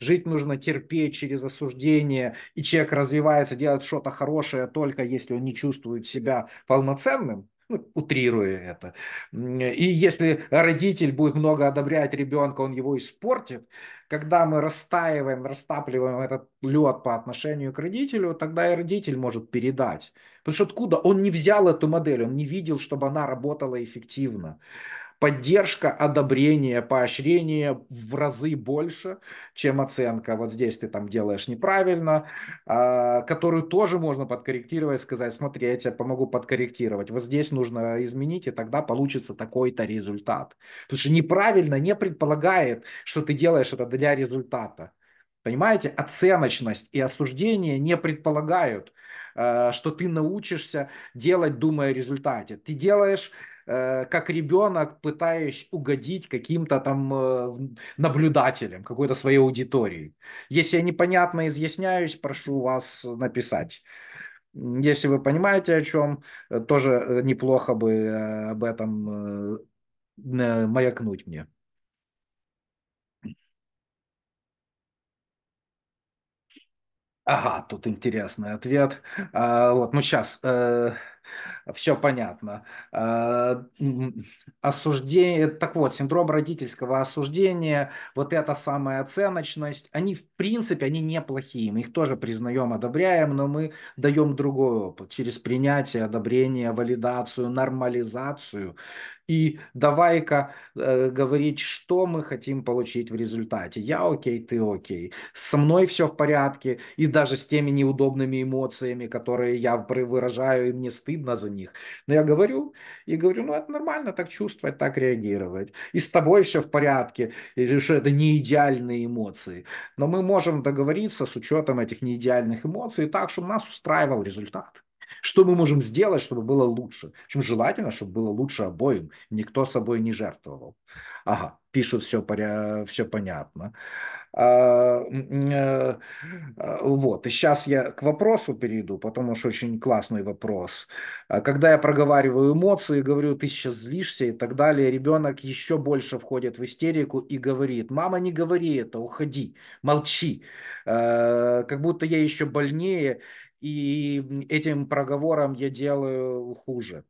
жить нужно терпеть через осуждение, и человек развивается, делает что-то хорошее, только если он не чувствует себя полноценным, ну, утрирую это. И если родитель будет много одобрять ребенка, он его испортит. Когда мы растаиваем, растапливаем этот лед по отношению к родителю, тогда и родитель может передать. Потому что откуда он не взял эту модель, он не видел, чтобы она работала эффективно поддержка, одобрение, поощрение в разы больше, чем оценка. Вот здесь ты там делаешь неправильно, а, которую тоже можно подкорректировать, сказать, смотри, я тебе помогу подкорректировать. Вот здесь нужно изменить, и тогда получится такой-то результат. Потому что неправильно не предполагает, что ты делаешь это для результата. Понимаете, оценочность и осуждение не предполагают, а, что ты научишься делать, думая о результате. Ты делаешь Э, как ребенок пытаюсь угодить каким-то там э, наблюдателям, какой-то своей аудитории. Если я непонятно изъясняюсь, прошу вас написать. Если вы понимаете, о чем, э, тоже неплохо бы об этом маякнуть мне. Ага, тут интересный ответ. А, вот, ну сейчас все понятно. Э, осуждение, так вот, синдром родительского осуждения, вот эта самая оценочность, они в принципе, они неплохие, мы их тоже признаем, одобряем, но мы даем другой опыт через принятие, одобрение, валидацию, нормализацию и давай-ка э, говорить, что мы хотим получить в результате. Я окей, ты окей. Со мной все в порядке, и даже с теми неудобными эмоциями, которые я выражаю, и мне стыдно за них. Но я говорю, и говорю, ну это нормально так чувствовать, так реагировать. И с тобой все в порядке, или что это не идеальные эмоции. Но мы можем договориться с учетом этих неидеальных эмоций так, чтобы нас устраивал результат. Что мы можем сделать, чтобы было лучше? В Причем желательно, чтобы было лучше обоим. Никто собой не жертвовал. Ага, пишут, все, поря... все понятно. А, э, э, вот, и сейчас я к вопросу перейду, потому что очень классный вопрос. А, когда я проговариваю эмоции, говорю, ты сейчас злишься и так далее, ребенок еще больше входит в истерику и говорит, мама, не говори это, уходи, молчи. А, как будто я еще больнее и этим проговором я делаю хуже.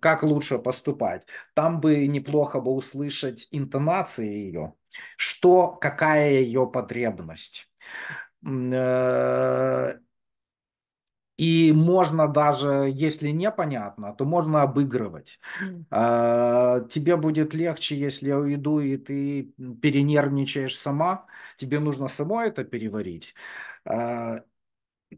Как лучше поступать? Там бы неплохо бы услышать интонации ее, что, какая ее потребность. Э, и можно даже, если непонятно, то можно обыгрывать. А, тебе будет легче, если я уйду, и ты перенервничаешь сама. Тебе нужно само это переварить. А,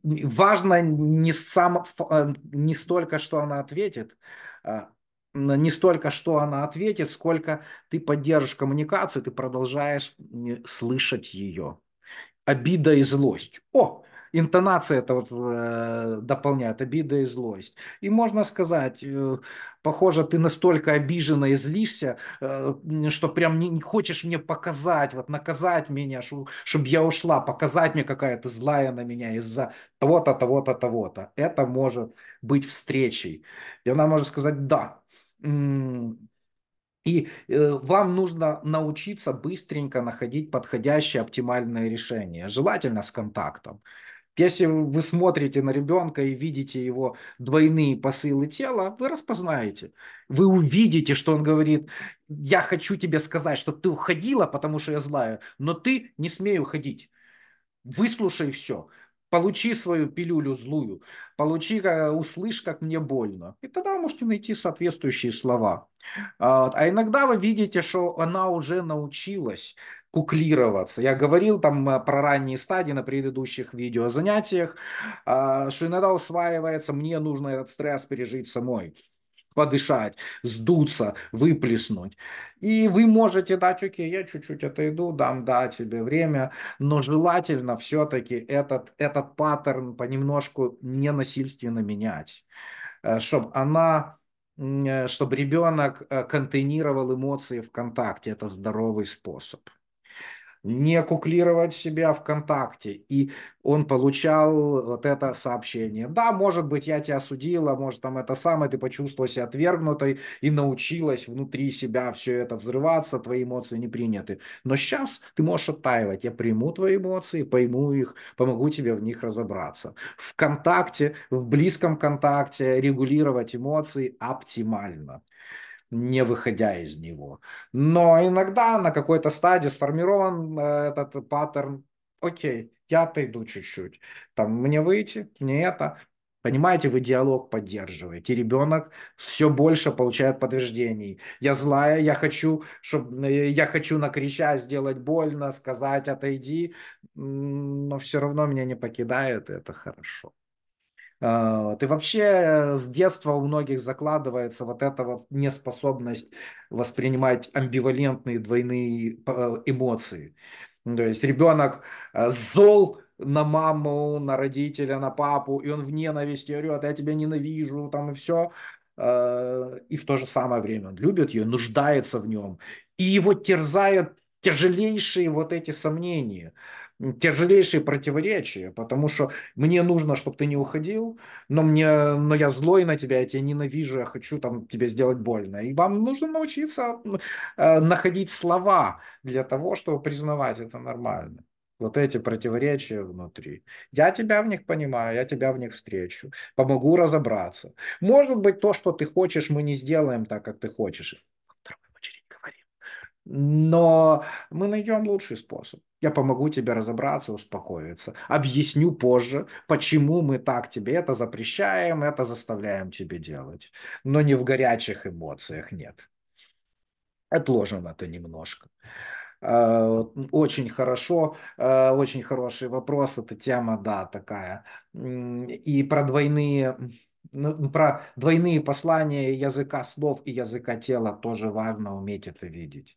важно не, сам, э, не столько, что она ответит, а, не столько, что она ответит, сколько ты поддержишь коммуникацию, ты продолжаешь слышать ее. Обида и злость. О, интонация это вот э, дополняет обида и злость. И можно сказать, э, похоже, ты настолько обижена и злишься, э, что прям не, не хочешь мне показать, вот наказать меня, чтобы я ушла, показать мне какая-то злая на меня из-за того-то, того-то, того-то. Это может быть встречей. И она может сказать «да». И э, вам нужно научиться быстренько находить подходящее оптимальное решение, желательно с контактом. Если вы смотрите на ребенка и видите его двойные посылы тела, вы распознаете. Вы увидите, что он говорит, я хочу тебе сказать, чтобы ты уходила, потому что я злая, но ты не смей уходить. Выслушай все. Получи свою пилюлю злую, получи, э, услышь, как мне больно. И тогда вы можете найти соответствующие слова. А, а иногда вы видите, что она уже научилась куклироваться. Я говорил там э, про ранние стадии на предыдущих видеозанятиях, а, что иногда усваивается, мне нужно этот стресс пережить самой подышать, сдуться, выплеснуть. И вы можете дать, окей, я чуть-чуть это иду, дам, да, тебе время, но желательно все-таки этот, этот паттерн понемножку ненасильственно менять, э, чтобы она э, чтобы ребенок контейнировал эмоции в контакте. Это здоровый способ не куклировать себя ВКонтакте. И он получал вот это сообщение. Да, может быть, я тебя судила, может, там это самое, ты почувствовала себя отвергнутой и научилась внутри себя все это взрываться, твои эмоции не приняты. Но сейчас ты можешь оттаивать. Я приму твои эмоции, пойму их, помогу тебе в них разобраться. В контакте, в близком контакте регулировать эмоции оптимально не выходя из него. Но иногда на какой-то стадии сформирован э, этот паттерн, окей, я отойду чуть-чуть, там мне выйти, мне это, Понимаете, вы диалог поддерживаете. Ребенок все больше получает подтверждений. Я злая, я хочу, чтобы э, я хочу накричать, сделать больно, сказать отойди, но все равно меня не покидают, и это хорошо. А, ты вообще с детства у многих закладывается вот эта вот неспособность воспринимать амбивалентные двойные а, эмоции. Ну, то есть ребенок а, зол, на маму, на родителя, на папу, и он в ненависти орет, я тебя ненавижу, там и все. И в то же самое время он любит ее, нуждается в нем. И его терзают тяжелейшие вот эти сомнения тяжелейшие противоречия, потому что мне нужно, чтобы ты не уходил, но, мне, но я злой на тебя, я тебя ненавижу, я хочу там тебе сделать больно. И вам нужно научиться э, находить слова для того, чтобы признавать это нормально. Вот эти противоречия внутри. Я тебя в них понимаю, я тебя в них встречу, помогу разобраться. Может быть, то, что ты хочешь, мы не сделаем так, как ты хочешь. В очередь говорим. Но мы найдем лучший способ. Я помогу тебе разобраться, успокоиться. Объясню позже, почему мы так тебе это запрещаем, это заставляем тебе делать. Но не в горячих эмоциях, нет. Отложим это немножко. Э, очень хорошо, э, очень хороший вопрос. Эта тема, да, такая. И про двойные ну, про двойные послания языка слов и языка тела тоже важно уметь это видеть.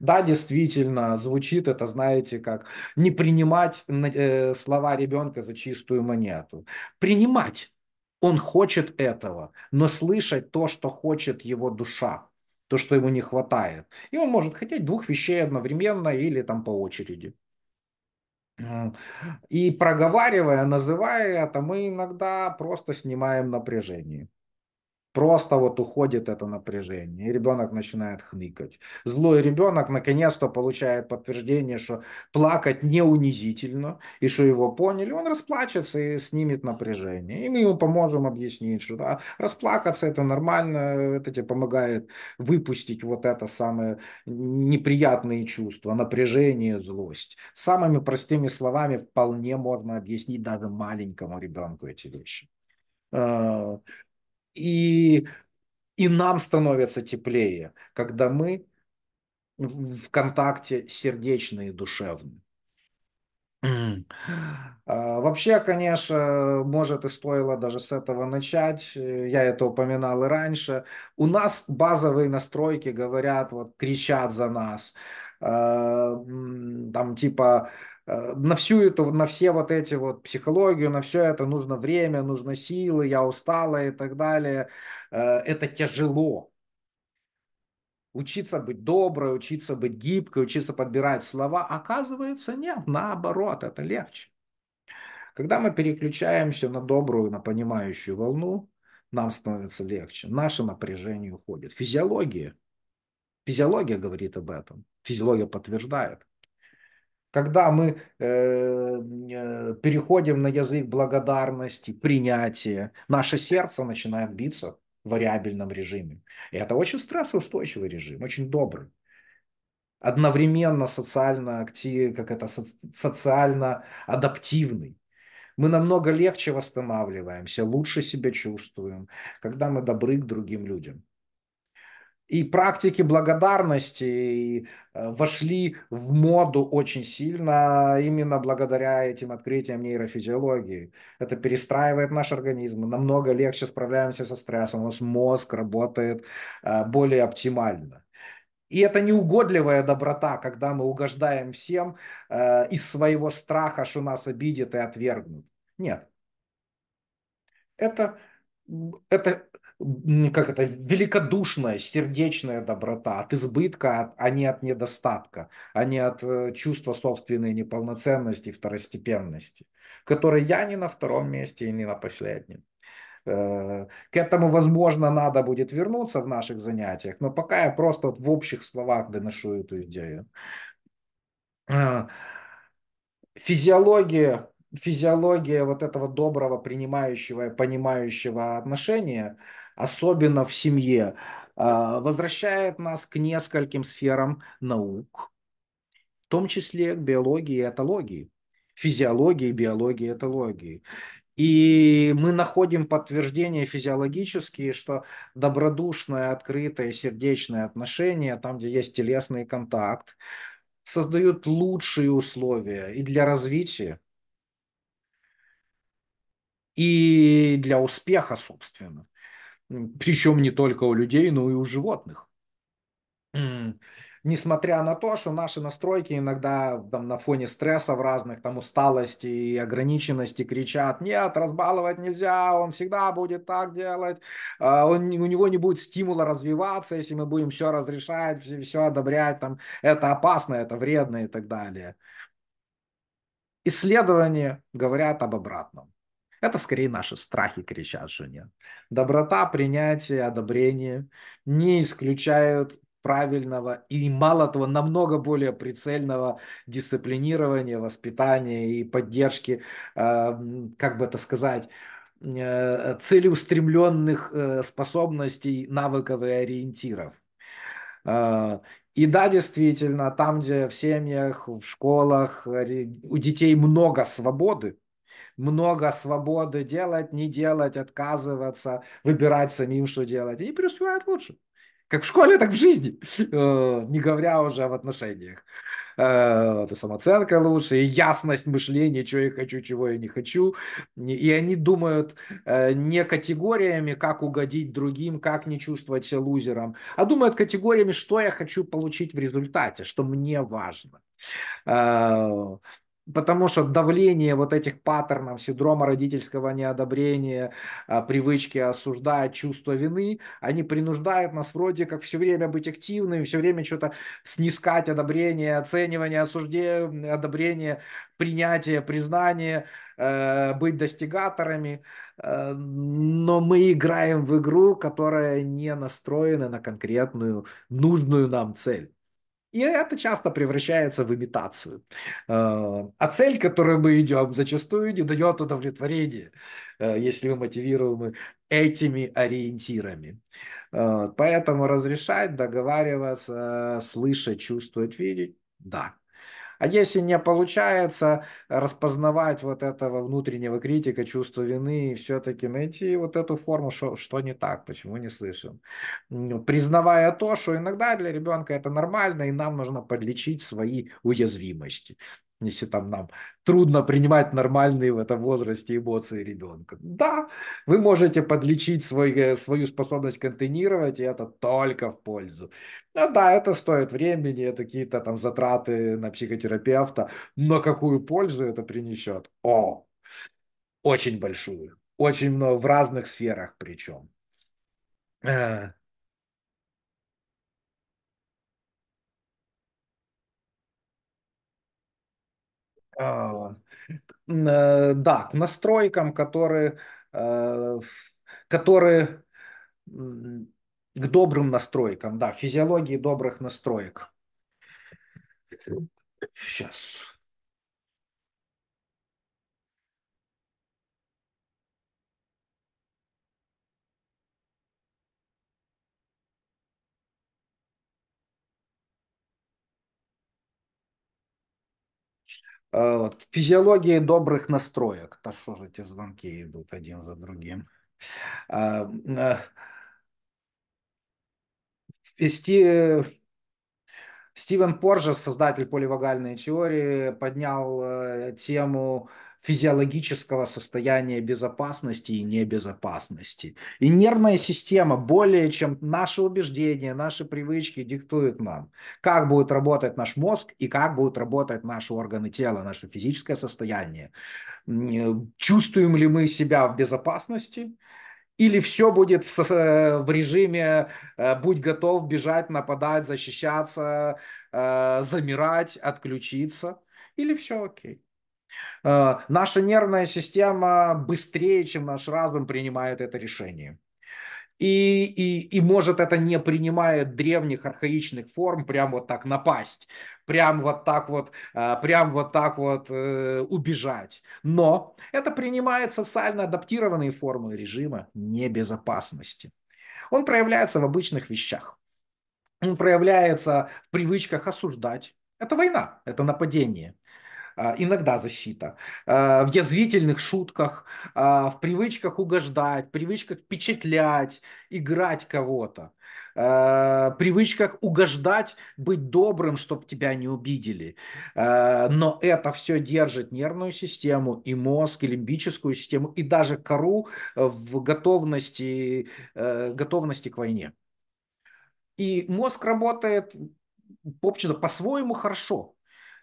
Да, действительно, звучит это, знаете, как не принимать э, слова ребенка за чистую монету. Принимать. Он хочет этого, но слышать то, что хочет его душа, то, что ему не хватает. И он может хотеть двух вещей одновременно или там по очереди. И проговаривая, называя это, мы иногда просто снимаем напряжение. Просто вот уходит это напряжение, и ребенок начинает хныкать. Злой ребенок наконец-то получает подтверждение, что плакать не унизительно, и что его поняли, он расплачется и снимет напряжение. И мы ему поможем объяснить, что да, расплакаться это нормально, это тебе помогает выпустить вот это самое неприятные чувства, напряжение, злость. Самыми простыми словами вполне можно объяснить даже маленькому ребенку эти вещи. А, и, и нам становится теплее, когда мы в контакте сердечные и душевные. А, вообще, конечно, может и стоило даже с этого начать. Я это упоминал и раньше. У нас базовые настройки говорят, вот кричат за нас. А, там типа Э, на всю эту, на все вот эти вот психологию, на все это нужно время, нужно силы, я устала и так далее. Э, это тяжело. Учиться быть доброй, учиться быть гибкой, учиться подбирать слова, оказывается, нет, наоборот, это легче. Когда мы переключаемся на добрую, на понимающую волну, нам становится легче, наше напряжение уходит. Физиология. Физиология говорит об этом. Физиология подтверждает когда мы э, э, переходим на язык благодарности, принятия, наше сердце начинает биться в вариабельном режиме. И это очень стрессоустойчивый режим, очень добрый. Одновременно социально актив, как это, социально адаптивный. Мы намного легче восстанавливаемся, лучше себя чувствуем, когда мы добры к другим людям и практики благодарности э, вошли в моду очень сильно именно благодаря этим открытиям нейрофизиологии. Это перестраивает наш организм, мы намного легче справляемся со стрессом, у нас мозг работает э, более оптимально. И это неугодливая доброта, когда мы угождаем всем э, из своего страха, что нас обидят и отвергнут. Нет. Это, это как это, великодушная, сердечная доброта от избытка, а, а не от недостатка, а не от э, чувства собственной неполноценности второстепенности, которой я не на втором месте и не на последнем. Э, к этому, возможно, надо будет вернуться в наших занятиях, но пока я просто вот в общих словах доношу эту идею. Э, физиология физиология вот этого доброго, принимающего и понимающего отношения – особенно в семье, а, возвращает нас к нескольким сферам наук, в том числе к биологии и этологии, физиологии, биологии, и этологии. И мы находим подтверждение физиологические, что добродушное, открытое, сердечное отношение, там, где есть телесный контакт, создают лучшие условия и для развития, и для успеха, собственно. Причем не только у людей, но и у животных. Несмотря на то, что наши настройки иногда там, на фоне стрессов разных, там усталости и ограниченности кричат, нет, разбаловать нельзя, он всегда будет так делать, а, он, у него не будет стимула развиваться, если мы будем все разрешать, все, все одобрять, там, это опасно, это вредно и так далее. Исследования говорят об обратном. Это скорее наши страхи кричат жене. Доброта, принятие, одобрение не исключают правильного и, мало того, намного более прицельного дисциплинирования, воспитания и поддержки, эм, как бы это сказать, э, целеустремленных э, способностей, навыков и ориентиров. Э, и да, действительно, там, где в семьях, в школах у детей много свободы, много свободы делать, не делать, отказываться, выбирать самим, что делать, и преуспевают лучше. Как в школе, так в жизни, э, не говоря уже об отношениях. Э, вот, и самооценка лучше, и ясность мышления, чего я хочу, чего я не хочу. И они думают э, не категориями, как угодить другим, как не чувствовать себя лузером, а думают категориями, что я хочу получить в результате, что мне важно. Потому что давление вот этих паттернов, синдрома родительского неодобрения, а, привычки осуждать, чувство вины, они принуждают нас вроде как все время быть активными, все время что-то снискать одобрение, оценивание, осуждение, одобрение, принятие, признание, э, быть достигаторами. Э, но мы играем в игру, которая не настроена на конкретную, нужную нам цель. И это часто превращается в имитацию. Э, а цель, к которой мы идем, зачастую не дает удовлетворения, э, если мы мотивируемы этими ориентирами. Э, поэтому разрешать, договариваться, слышать, чувствовать, видеть – да, а если не получается распознавать вот этого внутреннего критика, чувство вины, и все-таки найти вот эту форму, что, что не так, почему не слышим. Ну, признавая то, что иногда для ребенка это нормально, и нам нужно подлечить свои уязвимости если там нам трудно принимать нормальные в этом возрасте эмоции ребенка. Да, вы можете подлечить свой, э, свою способность контейнировать, и это только в пользу. А да, это стоит времени, это какие-то там затраты на психотерапевта, но какую пользу это принесет? О, очень большую, очень много в разных сферах причем. Э, А, э, да, к настройкам, которые, э, которые к добрым настройкам, да, физиологии добрых настроек. Сейчас. А, вот. физиологии добрых настроек. Да что же эти звонки идут один за другим? А, а, Вести... Э, Стивен Поржес, создатель поливагальной теории, поднял э, тему физиологического состояния безопасности и небезопасности. И нервная система более чем наши убеждения, наши привычки диктуют нам, как будет работать наш мозг и как будут работать наши органы тела, наше физическое состояние. Э, чувствуем ли мы себя в безопасности? Или все будет в, э, в режиме э, «будь готов бежать, нападать, защищаться, замирать, отключиться», или все окей. Э, наша нервная система быстрее, чем наш разум принимает это решение. И, и, и может это не принимает древних архаичных форм прям вот так напасть, прям вот так вот, э, прям вот так вот э, убежать. Но это принимает социально адаптированные формы режима небезопасности. Он проявляется в обычных вещах. Он проявляется в привычках осуждать. Это война, это нападение. А, иногда защита, а, в язвительных шутках, а, в привычках угождать, в привычках впечатлять, играть кого-то, привычках угождать, быть добрым, чтобы тебя не обидели. Но это все держит нервную систему и мозг, и лимбическую систему, и даже кору в готовности, э, готовности к войне. И мозг работает, в общем-то, по-своему хорошо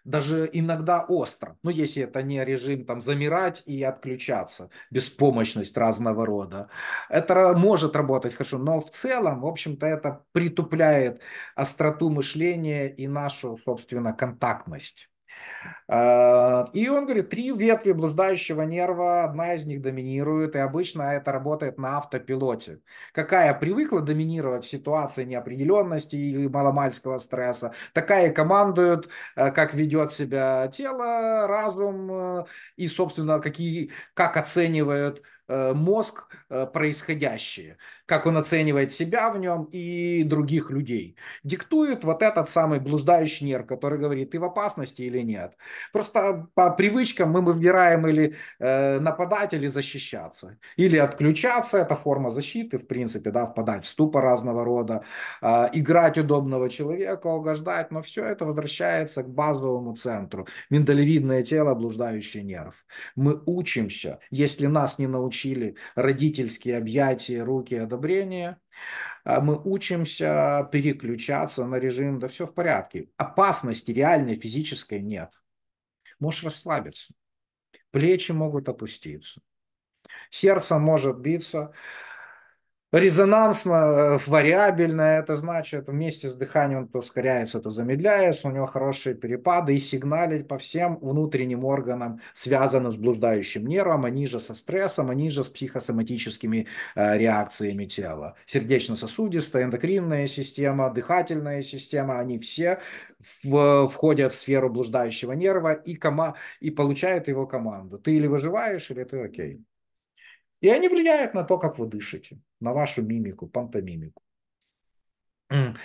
даже иногда остро. Ну, если это не режим там замирать и отключаться, беспомощность разного рода. Это может работать хорошо, но в целом, в общем-то, это притупляет остроту мышления и нашу, собственно, контактность. А, и он говорит, три ветви блуждающего нерва, одна из них доминирует, и обычно это работает на автопилоте. Какая привыкла доминировать в ситуации неопределенности и маломальского стресса, такая и командует, э, как ведет себя тело, разум э, и, собственно, какие, как оценивают Э, мозг э, происходящее, как он оценивает себя в нем и других людей. Диктует вот этот самый блуждающий нерв, который говорит, ты в опасности или нет. Просто по привычкам мы, выбираем или э, нападать, или защищаться. Или отключаться, это форма защиты, в принципе, да, впадать в ступор разного рода, играть удобного человека, угождать, но все это возвращается к базовому центру. Миндалевидное тело, блуждающий нерв. Мы учимся, если нас не научат учили родительские объятия, руки, одобрения. А мы учимся переключаться на режим, да все в порядке. Опасности реальной физической нет. Можешь расслабиться. Плечи могут опуститься. Сердце может биться резонансно, э, вариабельно, это значит вместе с дыханием то ускоряется, то замедляется, у него хорошие перепады и сигналит по всем внутренним органам, связанным с блуждающим нервом, они а же со стрессом, они а же с психосоматическими э, реакциями тела. Сердечно-сосудистая, эндокринная система, дыхательная система, они все в, входят в сферу блуждающего нерва и, кома и получают его команду. Ты или выживаешь, или ты окей. И они влияют на то, как вы дышите, на вашу мимику, пантомимику.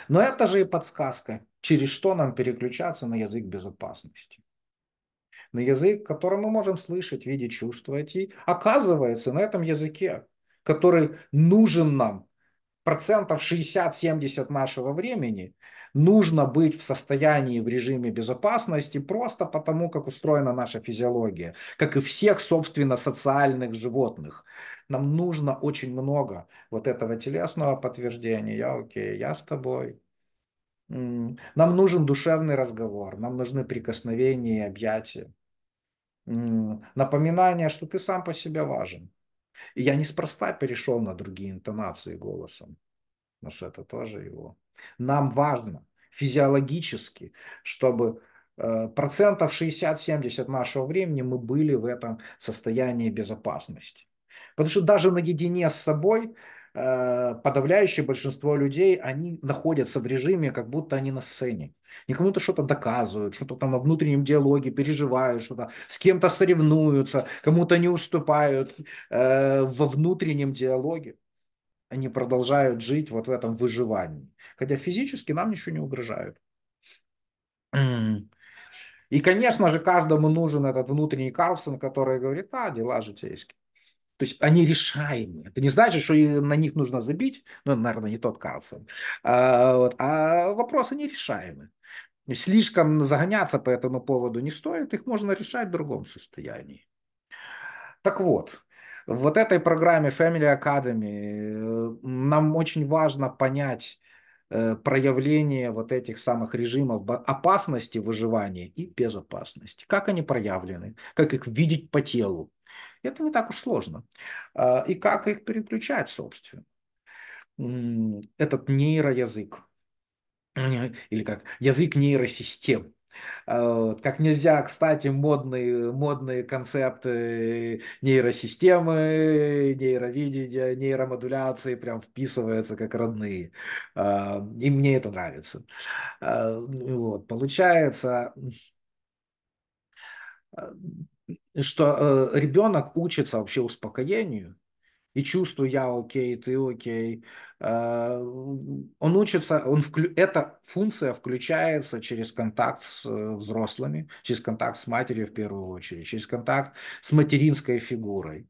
Но это же и подсказка, через что нам переключаться на язык безопасности. На язык, который мы можем слышать, видеть, чувствовать. И оказывается, на этом языке, который нужен нам процентов 60-70 нашего времени – нужно быть в состоянии в режиме безопасности просто потому, как устроена наша физиология, как и всех, собственно, социальных животных. Нам нужно очень много вот этого телесного подтверждения. Я окей, я с тобой. Нам нужен душевный разговор, нам нужны прикосновения и объятия. Напоминание, что ты сам по себе важен. И я неспроста перешел на другие интонации голосом, потому что это тоже его. Нам важно физиологически, чтобы э, процентов 60-70 нашего времени мы были в этом состоянии безопасности. Потому что даже наедине с собой э, подавляющее большинство людей, они находятся в режиме, как будто они на сцене. Они кому-то что-то доказывают, что-то там во внутреннем диалоге переживают, что-то с кем-то соревнуются, кому-то не уступают э, во внутреннем диалоге они продолжают жить вот в этом выживании. Хотя физически нам ничего не угрожают. И, конечно же, каждому нужен этот внутренний Карлсон, который говорит, а, дела житейские. То есть они решаемые. Это не значит, что на них нужно забить, ну, наверное, не тот Карлсон, а, вот, а вопросы нерешаемы. Слишком загоняться по этому поводу не стоит, их можно решать в другом состоянии. Так вот, в вот этой программе Family Academy э, нам очень важно понять э, проявление вот этих самых режимов опасности выживания и безопасности. Как они проявлены, как их видеть по телу. Это не так уж сложно. А, и как их переключать, собственно. Этот нейроязык, или как, язык нейросистем. А, вот. Как нельзя, кстати, модные, модные концепты нейросистемы, нейровидения, нейромодуляции прям вписываются как родные. А, и мне это нравится. А, ну вот. Получается, что э, ребенок учится вообще успокоению, и чувствую я окей, ты окей, Э, он учится, он вклю... эта функция включается через контакт с э, взрослыми, через контакт с матерью в первую очередь, через контакт с материнской фигурой.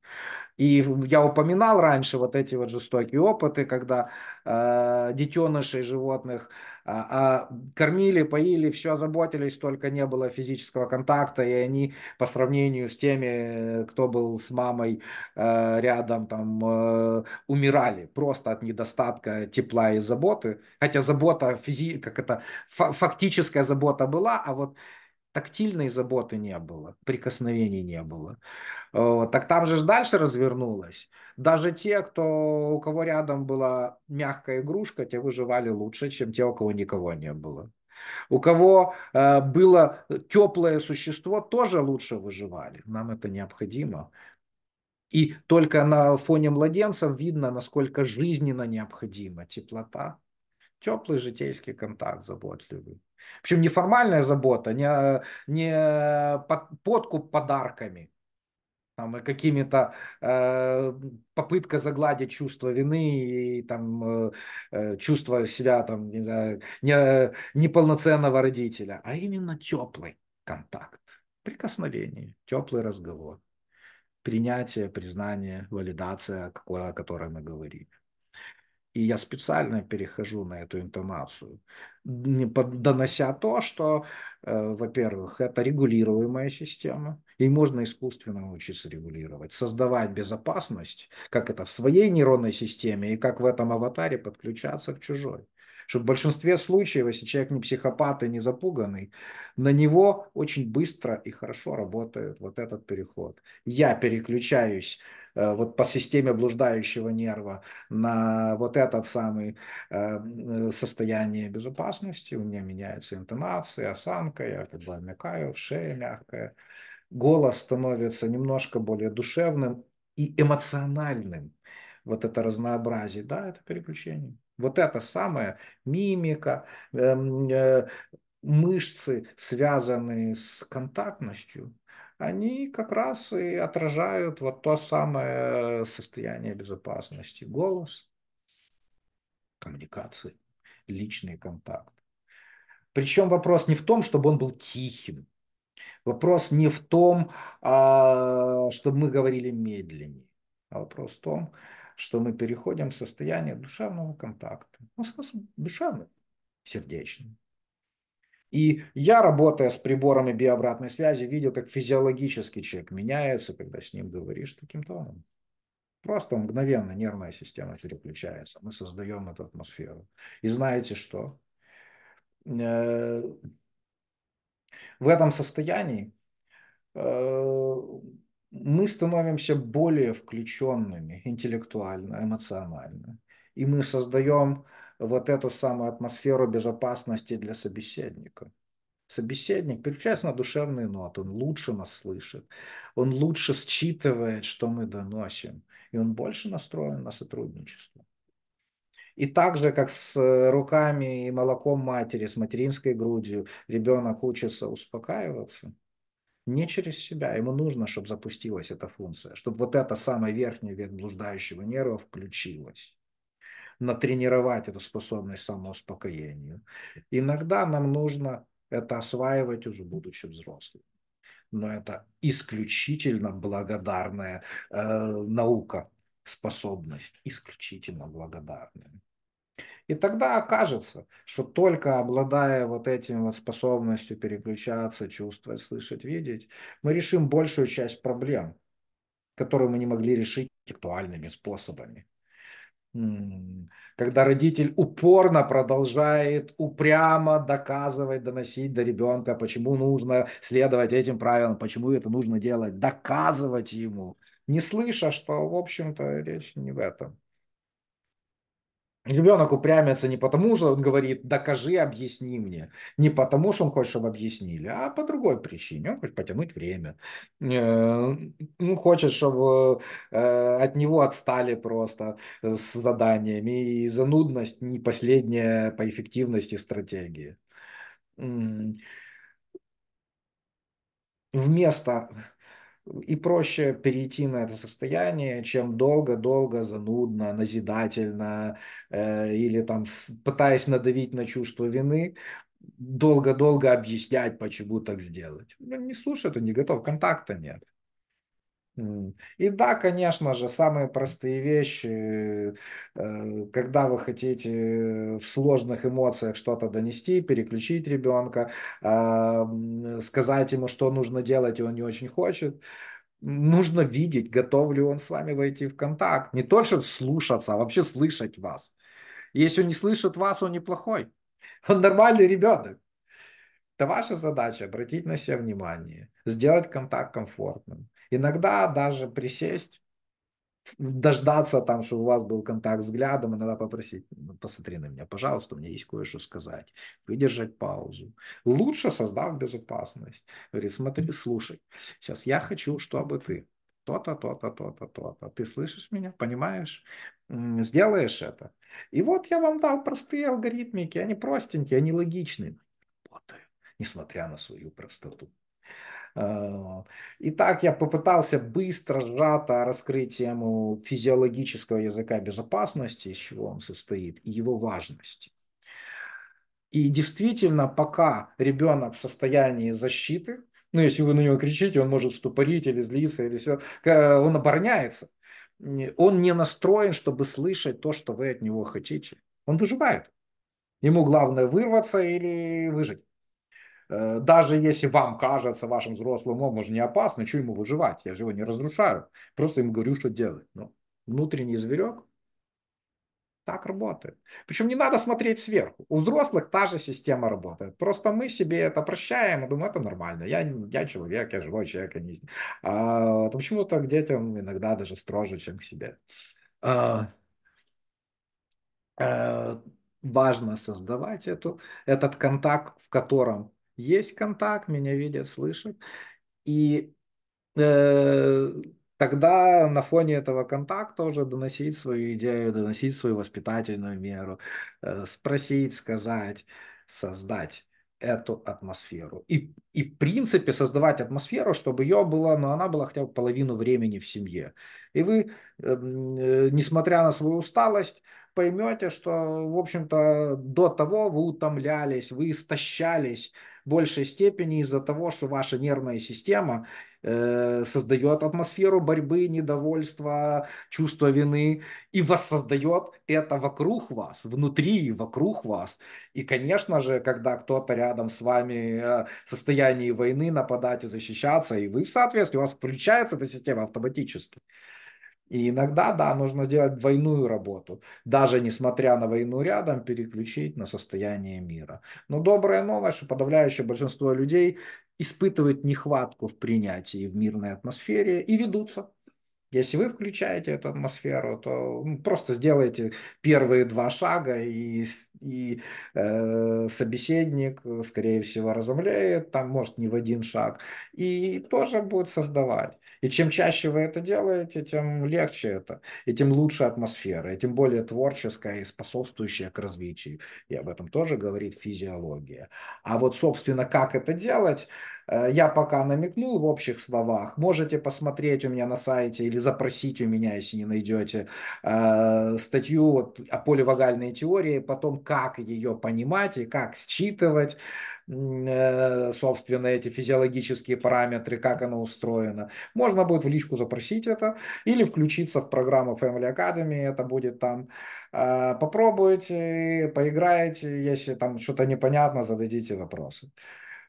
И я упоминал раньше вот эти вот жестокие опыты, когда э, детенышей животных э, кормили, поили, все заботились, только не было физического контакта, и они по сравнению с теми, э, кто был с мамой э, рядом, там э, умирали просто от недостатка недостатка тепла и заботы. Хотя забота, физи... как это, фактическая забота была, а вот тактильной заботы не было, прикосновений не было. Вот. Так там же дальше развернулось. Даже те, кто, у кого рядом была мягкая игрушка, те выживали лучше, чем те, у кого никого не было. У кого э, было э, теплое существо, тоже лучше выживали. Нам это необходимо. И только на фоне младенцев видно, насколько жизненно необходима теплота, теплый житейский контакт, заботливый. Причем не формальная забота, не, а, не подкуп подарками, там, и какими-то э, попытка загладить чувство вины и там э, э, чувство себя там не знаю, не, неполноценного родителя, а именно теплый контакт, прикосновение, теплый разговор принятие, признание, валидация, о которой мы говорили. И я специально перехожу на эту интонацию, донося то, что, э, во-первых, это регулируемая система, и можно искусственно научиться регулировать, создавать безопасность, как это в своей нейронной системе, и как в этом аватаре подключаться к чужой что в большинстве случаев, если человек не психопат и не запуганный, на него очень быстро и хорошо работает вот этот переход. Я переключаюсь э, вот по системе блуждающего нерва на вот этот самый э, состояние безопасности, у меня меняется интонация, осанка, я как бы мякаю, шея мягкая, голос становится немножко более душевным и эмоциональным. Вот это разнообразие, да, это переключение. Вот это самое, мимика, эм, э, мышцы, связанные с контактностью, они как раз и отражают вот то самое э, состояние безопасности. Голос, коммуникации, личный контакт. Причем вопрос не в том, чтобы он был тихим. Вопрос не в том, а, чтобы мы говорили медленнее. А вопрос в том, что мы переходим в состояние душевного контакта. Ну, смысл душевный, сердечный. И я, работая с приборами биообратной связи, видел, как физиологический человек меняется, когда с ним говоришь таким тоном. Просто мгновенно нервная система переключается. Мы создаем эту атмосферу. И знаете что? Э, в этом состоянии э, мы становимся более включенными интеллектуально, эмоционально. И мы создаем вот эту самую атмосферу безопасности для собеседника. Собеседник переключается на душевные ноты, он лучше нас слышит, он лучше считывает, что мы доносим, и он больше настроен на сотрудничество. И так же, как с э, руками и молоком матери, с материнской грудью, ребенок учится успокаиваться – не через себя. Ему нужно, чтобы запустилась эта функция, чтобы вот эта самая верхняя ветвь блуждающего нерва включилась натренировать эту способность самоуспокоению. Иногда нам нужно это осваивать уже будучи взрослым. Но это исключительно благодарная э, наука, способность, исключительно благодарная. И тогда окажется, что только обладая вот этим вот способностью переключаться, чувствовать, слышать, видеть, мы решим большую часть проблем, которые мы не могли решить актуальными способами. Когда родитель упорно продолжает упрямо доказывать, доносить до ребенка, почему нужно следовать этим правилам, почему это нужно делать, доказывать ему, не слыша, что, в общем-то, речь не в этом. Ребенок упрямится не потому, что он говорит, докажи, объясни мне. Не потому, что он хочет, чтобы объяснили, а по другой причине. Он хочет потянуть время. Он э, ну, хочет, чтобы э, от него отстали просто с заданиями. И занудность не последняя по эффективности стратегии. Вместо и проще перейти на это состояние, чем долго-долго, занудно, назидательно, э, или там с, пытаясь надавить на чувство вины, долго-долго объяснять, почему так сделать. Он ну, не слушает, он не готов, контакта нет. И да, конечно же, самые простые вещи, э, когда вы хотите в сложных эмоциях что-то донести, переключить ребенка, а, сказать ему, что нужно делать, и он не очень хочет, нужно видеть, готов ли он с вами войти в контакт. Не только слушаться, а вообще слышать вас. Если он не слышит вас, он неплохой. Он нормальный ребенок. Это ваша задача обратить на себя внимание, сделать контакт комфортным. Иногда даже присесть, дождаться там, чтобы у вас был контакт взглядом, иногда попросить, «Ну, посмотри на меня, пожалуйста, у меня есть кое-что сказать, выдержать паузу. Лучше создав безопасность. Говорит, смотри, слушай, сейчас я хочу, чтобы ты то-то, то-то, то-то, то-то. Ты слышишь меня, понимаешь? Сделаешь это. И вот я вам дал простые алгоритмики, они простенькие, они логичные, но работают, несмотря на свою простоту. Э, Итак, я попытался быстро, сжато раскрыть тему физиологического языка безопасности, из чего он состоит, и его важности. И действительно, пока ребенок в состоянии защиты, ну, если вы на него кричите, он может ступорить или злиться, или все, э, он обороняется. Он не настроен, чтобы слышать то, что вы от него хотите. Он выживает. Ему главное вырваться или выжить. Э, даже если вам кажется, вашим взрослым умом уже не опасно, что ему выживать? Я же его не разрушаю. Просто ему говорю, что делать. Ну, внутренний зверек так работает. Причем не надо смотреть сверху. У взрослых та же система работает. Просто мы себе это прощаем и думаем, это нормально. Я, я человек, я живой человек. Я не... а, почему-то к детям иногда даже строже, чем к себе. А, а, важно создавать эту, этот контакт, в котором есть контакт, меня видят, слышат. И э, тогда на фоне этого контакта уже доносить свою идею, доносить свою воспитательную меру, э, спросить, сказать, создать эту атмосферу. И, и в принципе создавать атмосферу, чтобы ее было, но ну, она была хотя бы половину времени в семье. И вы, эм, э, несмотря на свою усталость, поймете, что, в общем-то, до того вы утомлялись, вы истощались, большей степени из-за того, что ваша нервная система э, создает атмосферу борьбы, недовольства, чувства вины и воссоздает это вокруг вас, внутри и вокруг вас. И, конечно же, когда кто-то рядом с вами э, в состоянии войны нападать и защищаться, и вы соответственно, у вас включается эта система автоматически. И иногда, да, нужно сделать двойную работу. Даже несмотря на войну рядом, переключить на состояние мира. Но добрая новость, что подавляющее большинство людей испытывают нехватку в принятии в мирной атмосфере и ведутся если вы включаете эту атмосферу, то ну, просто сделайте первые два шага, и, и э, собеседник, э, скорее всего, разомлеет, там, может, не в один шаг, и тоже будет создавать. И чем чаще вы это делаете, тем легче это, и тем лучше атмосфера, и тем более творческая и способствующая к развитию. И об этом тоже говорит физиология. А вот, собственно, как это делать – Э, я пока намекнул в общих словах. Можете посмотреть у меня на сайте или запросить у меня, если не найдете, э, статью о поливагальной теории, потом как ее понимать и как считывать э, собственно, эти физиологические параметры, как оно устроено. Можно будет в личку запросить это или включиться в программу Family Academy, это будет там. Попробуйте, поиграйте, если там что-то непонятно, зададите вопросы.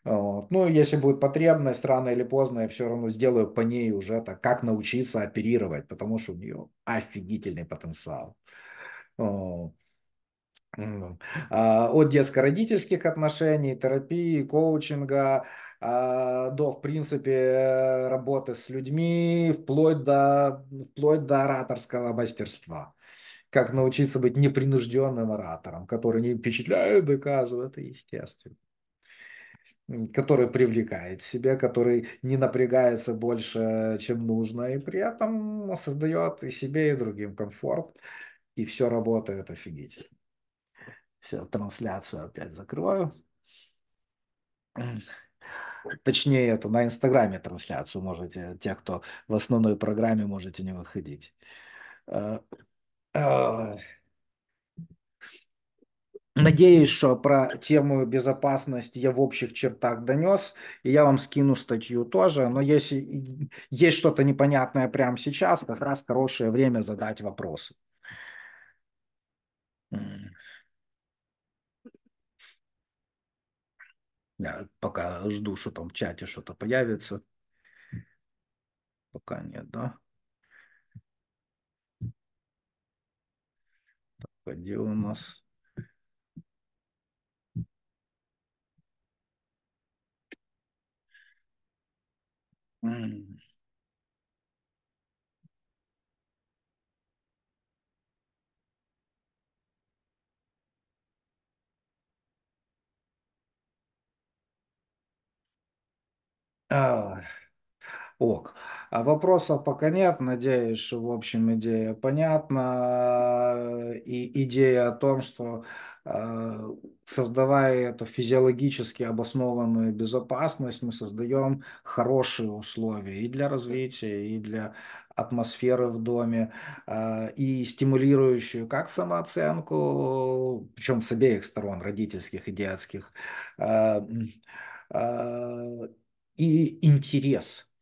Вот. Ну, если будет потребность, рано или поздно я все равно сделаю по ней уже так, как научиться оперировать, потому что у нее офигительный потенциал. А, от детско-родительских отношений, терапии, коучинга а, до, в принципе, работы с людьми, вплоть до, вплоть до ораторского мастерства. Как научиться быть непринужденным оратором, который не впечатляет, доказывает, это естественно который привлекает себя, который не напрягается больше, чем нужно, и при этом создает и себе, и другим комфорт, и все работает офигительно. Все, трансляцию опять закрываю. Точнее, эту на Инстаграме трансляцию можете, те, кто в основной программе, можете не выходить. Э, э, Надеюсь, что про тему безопасности я в общих чертах донес, и я вам скину статью тоже. Но если есть что-то непонятное прямо сейчас, как раз хорошее время задать вопросы. Я пока жду, что там в чате что-то появится. Пока нет, да? Так, а где у нас? А, Ок. А вопросов пока нет. Надеюсь, что, в общем, идея понятна. Э, и идея о том, что э, создавая эту физиологически обоснованную безопасность, мы создаем хорошие условия и для развития, и для атмосферы в доме, а, и стимулирующую как самооценку, причем с обеих сторон, родительских и детских, а, а, и интерес.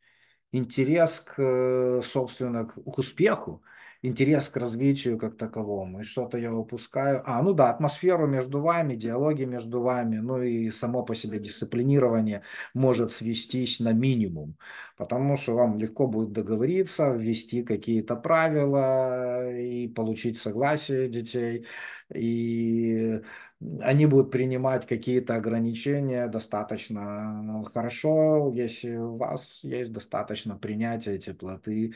Интерес, к, собственно, к успеху, интерес к развитию как таковому, и что-то я упускаю. А, ну да, атмосферу между вами, диалоги между вами, ну и само по себе дисциплинирование может свестись на минимум, потому что вам легко будет договориться, ввести какие-то правила и получить согласие детей, и они будут принимать какие-то ограничения достаточно хорошо, если у вас есть достаточно принятия теплоты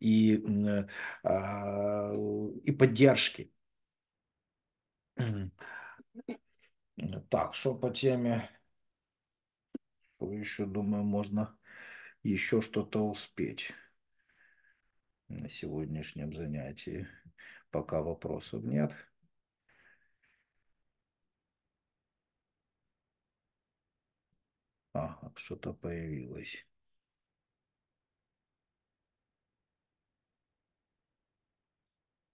и, а, и поддержки. Так, что по теме? Что еще, думаю, можно еще что-то успеть на сегодняшнем занятии? Пока вопросов нет. Ага, что-то появилось.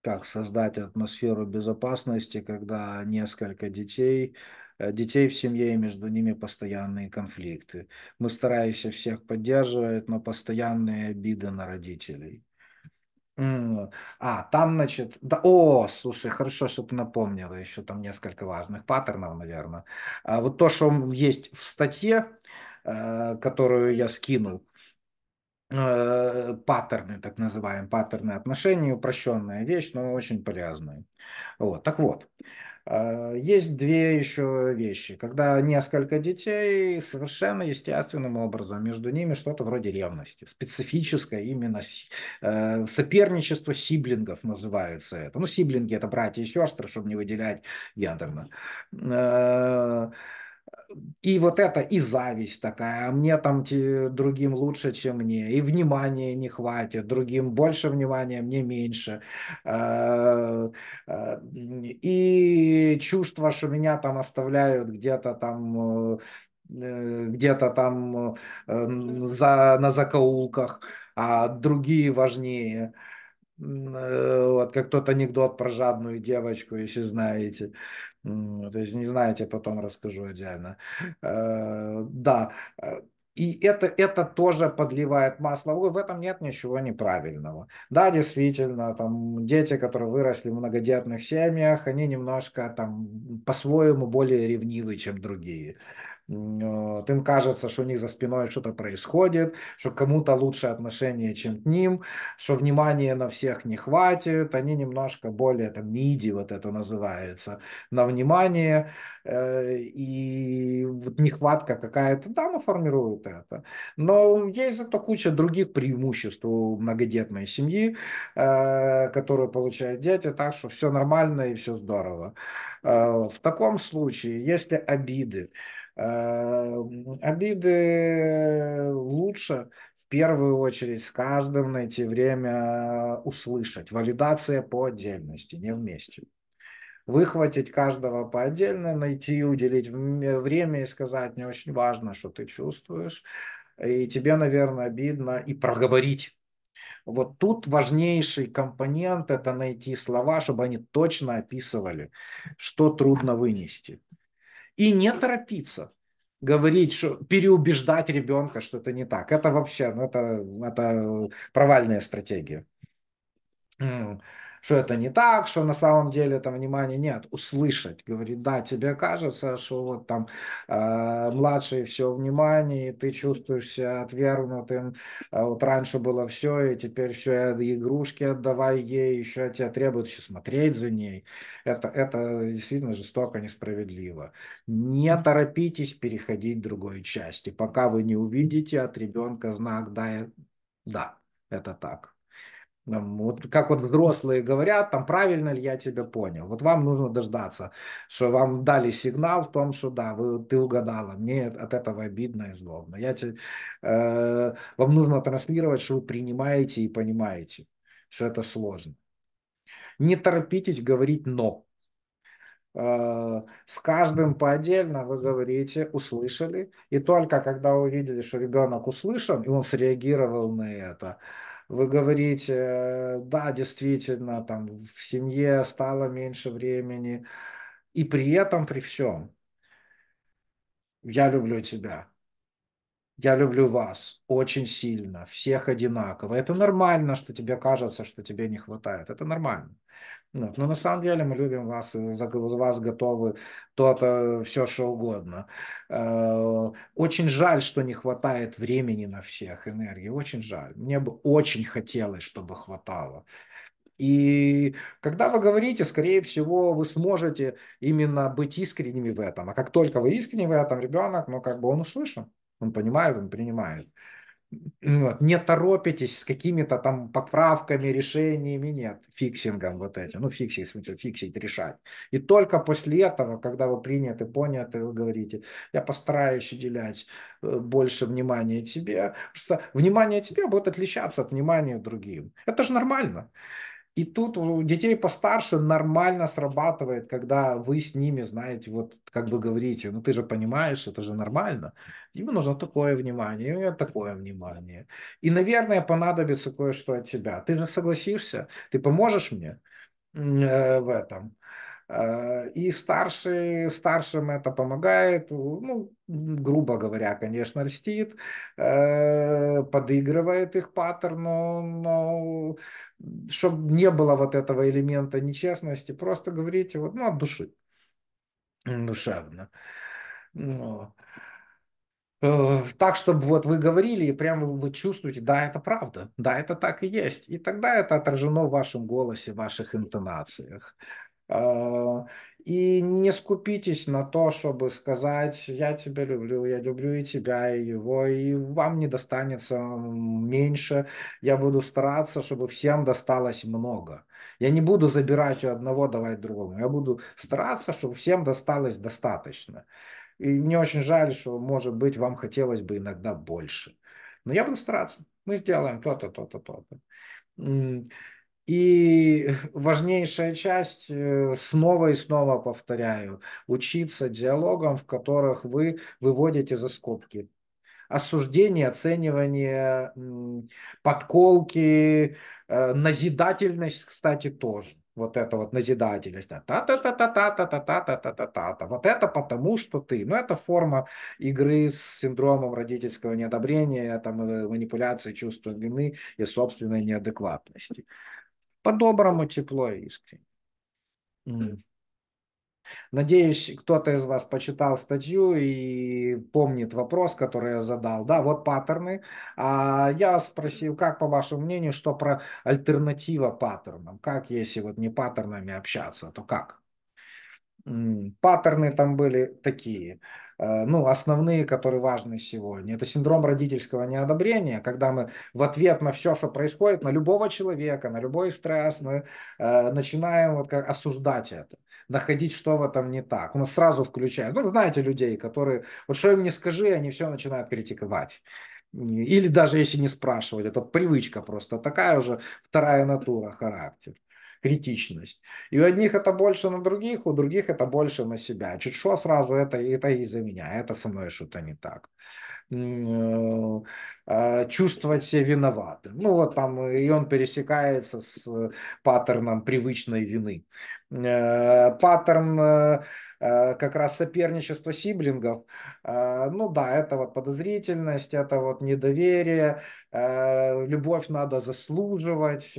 Как создать атмосферу безопасности, когда несколько детей, э, детей в семье и между ними постоянные конфликты. Мы стараемся всех поддерживать, но постоянные обиды на родителей. А, там, значит, да, о, слушай, хорошо, что ты напомнила, еще там несколько важных паттернов, наверное. А вот то, что есть в статье, Э, которую я скинул, э, паттерны, так называемые паттерны отношений, упрощенная вещь, но очень полезная. Вот, так вот, э, есть две еще вещи. Когда несколько детей, совершенно естественным образом между ними что-то вроде ревности. Специфическое именно соперничество сиблингов называется это. Ну, сиблинги – это братья и сестры, чтобы не выделять гендерно и вот это, и зависть такая, а мне там те, другим лучше, чем мне, и внимания не хватит, другим больше внимания, мне меньше, э, э, и чувство, что меня там оставляют где-то там э, где-то там за, на закоулках, а другие важнее – Э, вот как тот анекдот про жадную девочку, если знаете. То есть не знаете, потом расскажу отдельно. Э, да, э, и это, это тоже подливает масло в огонь. В этом нет ничего неправильного. Да, действительно, там дети, которые выросли в многодетных семьях, они немножко там по-своему более ревнивы, чем другие им э, кажется, что у них за спиной что-то происходит, что кому-то лучше отношения, чем к ним, что внимания на всех не хватит, они немножко более там ниди, вот это называется, на внимание, э, и вот нехватка какая-то, да, она ну, формирует это. Но есть зато куча других преимуществ у многодетной семьи, э, которую получают дети, так что все нормально и все здорово. В таком случае, если обиды, Эм, обиды э, лучше в первую очередь с каждым найти время э, услышать. Валидация по отдельности, не вместе. Выхватить каждого по отдельно, найти, и уделить время и сказать, не очень важно, что ты чувствуешь. И тебе, наверное, обидно и проговорить. Вот тут важнейший компонент – это найти слова, чтобы они точно описывали, что трудно вынести. И не торопиться говорить, что переубеждать ребенка, что это не так. Это вообще, ну это, это провальная стратегия что это не так, что на самом деле там внимания нет, услышать, говорит, да, тебе кажется, что вот там э, младший все внимание, и ты чувствуешься отвергнутым, а вот раньше было все, и теперь все, игрушки отдавай ей, еще тебя требуют еще смотреть за ней, это, это действительно жестоко, несправедливо. Не торопитесь переходить к другой части, пока вы не увидите от ребенка знак «да», э, «да», это так. Вот как вот взрослые говорят, там правильно ли я тебя понял. Вот вам нужно дождаться, что вам дали сигнал в том, что да, вы, ты угадала, мне от этого обидно и злобно. Я тебе, э, вам нужно транслировать, что вы принимаете и понимаете, что это сложно. Не торопитесь говорить «но». Э, с каждым по отдельно вы говорите «услышали», и только когда увидели, что ребенок услышан, и он среагировал на это – вы говорите, э, да, действительно, там в семье стало меньше времени, и при этом, при всем, я люблю тебя, я люблю вас очень сильно, всех одинаково. Это нормально, что тебе кажется, что тебе не хватает. Это нормально. Вот. Но на самом деле мы любим вас, э, за вас готовы то-то, все что угодно. Э, очень жаль, что не хватает времени на всех, энергии. Очень жаль. Мне бы очень хотелось, чтобы хватало. И когда вы говорите, скорее всего, вы сможете именно быть искренними в этом. А как только вы искренни в этом, ребенок, ну, как бы он услышан, он понимает, он принимает. Ну не торопитесь с какими-то там поправками, решениями, нет, фиксингом вот этим, ну фиксить, смотрите, фиксить, решать. И только после этого, когда вы приняты, поняты, вы говорите, я постараюсь уделять э, больше внимания тебе, потому что внимание тебе будет отличаться от внимания другим. Это же нормально. И тут у детей постарше нормально срабатывает, когда вы с ними, знаете, вот как бы говорите, ну ты же понимаешь, это же нормально. Ему нужно такое внимание, ему такое внимание. И, наверное, понадобится кое-что от тебя. Ты же согласишься, ты поможешь мне э, в этом. Э, и старшие, старшим это помогает, ну, грубо говоря, конечно, льстит, э, подыгрывает их паттерну, но чтобы не было вот этого элемента нечестности, просто говорите вот, ну, от души, душевно. Но. Ну, э, так, чтобы вот вы говорили, и прям вы чувствуете, да, это правда, да, это так и есть. И тогда это отражено в вашем голосе, в ваших интонациях. Э, и не скупитесь на то, чтобы сказать, я тебя люблю, я люблю и тебя, и его, и вам не достанется меньше. Я буду стараться, чтобы всем досталось много. Я не буду забирать у одного, давать другому. Я буду стараться, чтобы всем досталось достаточно. И мне очень жаль, что, может быть, вам хотелось бы иногда больше. Но я буду стараться. Мы сделаем то-то, то-то, то-то. И важнейшая часть, э, снова и снова повторяю, учиться диалогам, в которых вы выводите за скобки осуждение, оценивание, подколки, э, назидательность, кстати, тоже. Вот это вот назидательность. Та-та-та-та-та-та-та-та-та-та-та-та. Вот это потому, что ты. Ну, это форма игры с синдромом родительского неодобрения, там, э, манипуляции чувством вины и собственной неадекватности. По-доброму, тепло и искренне. Mm. Надеюсь, кто-то из вас почитал статью и помнит вопрос, который я задал. Да, вот паттерны. А я спросил, как по вашему мнению, что про альтернатива паттернам? Как, если вот не паттернами общаться, то как? Паттерны там были такие. Э, ну, основные, которые важны сегодня. Это синдром родительского неодобрения, когда мы в ответ на все, что происходит, на любого человека, на любой стресс, мы э, начинаем вот как осуждать это, находить, что в этом не так. У нас сразу включают, ну, знаете людей, которые, вот что им не скажи, они все начинают критиковать. Или даже если не спрашивать, это привычка просто такая уже, вторая натура, характер критичность. И у одних это больше на других, у других это больше на себя. Чуть что сразу это, это из-за меня, это со мной что-то не так э, а, чувствовать себя виноватым. Ну вот там э, и он пересекается с э, паттерном привычной вины. Паттерн Э, как раз соперничество сиблингов. Э, ну да, это вот подозрительность, это вот недоверие, э, любовь надо заслуживать,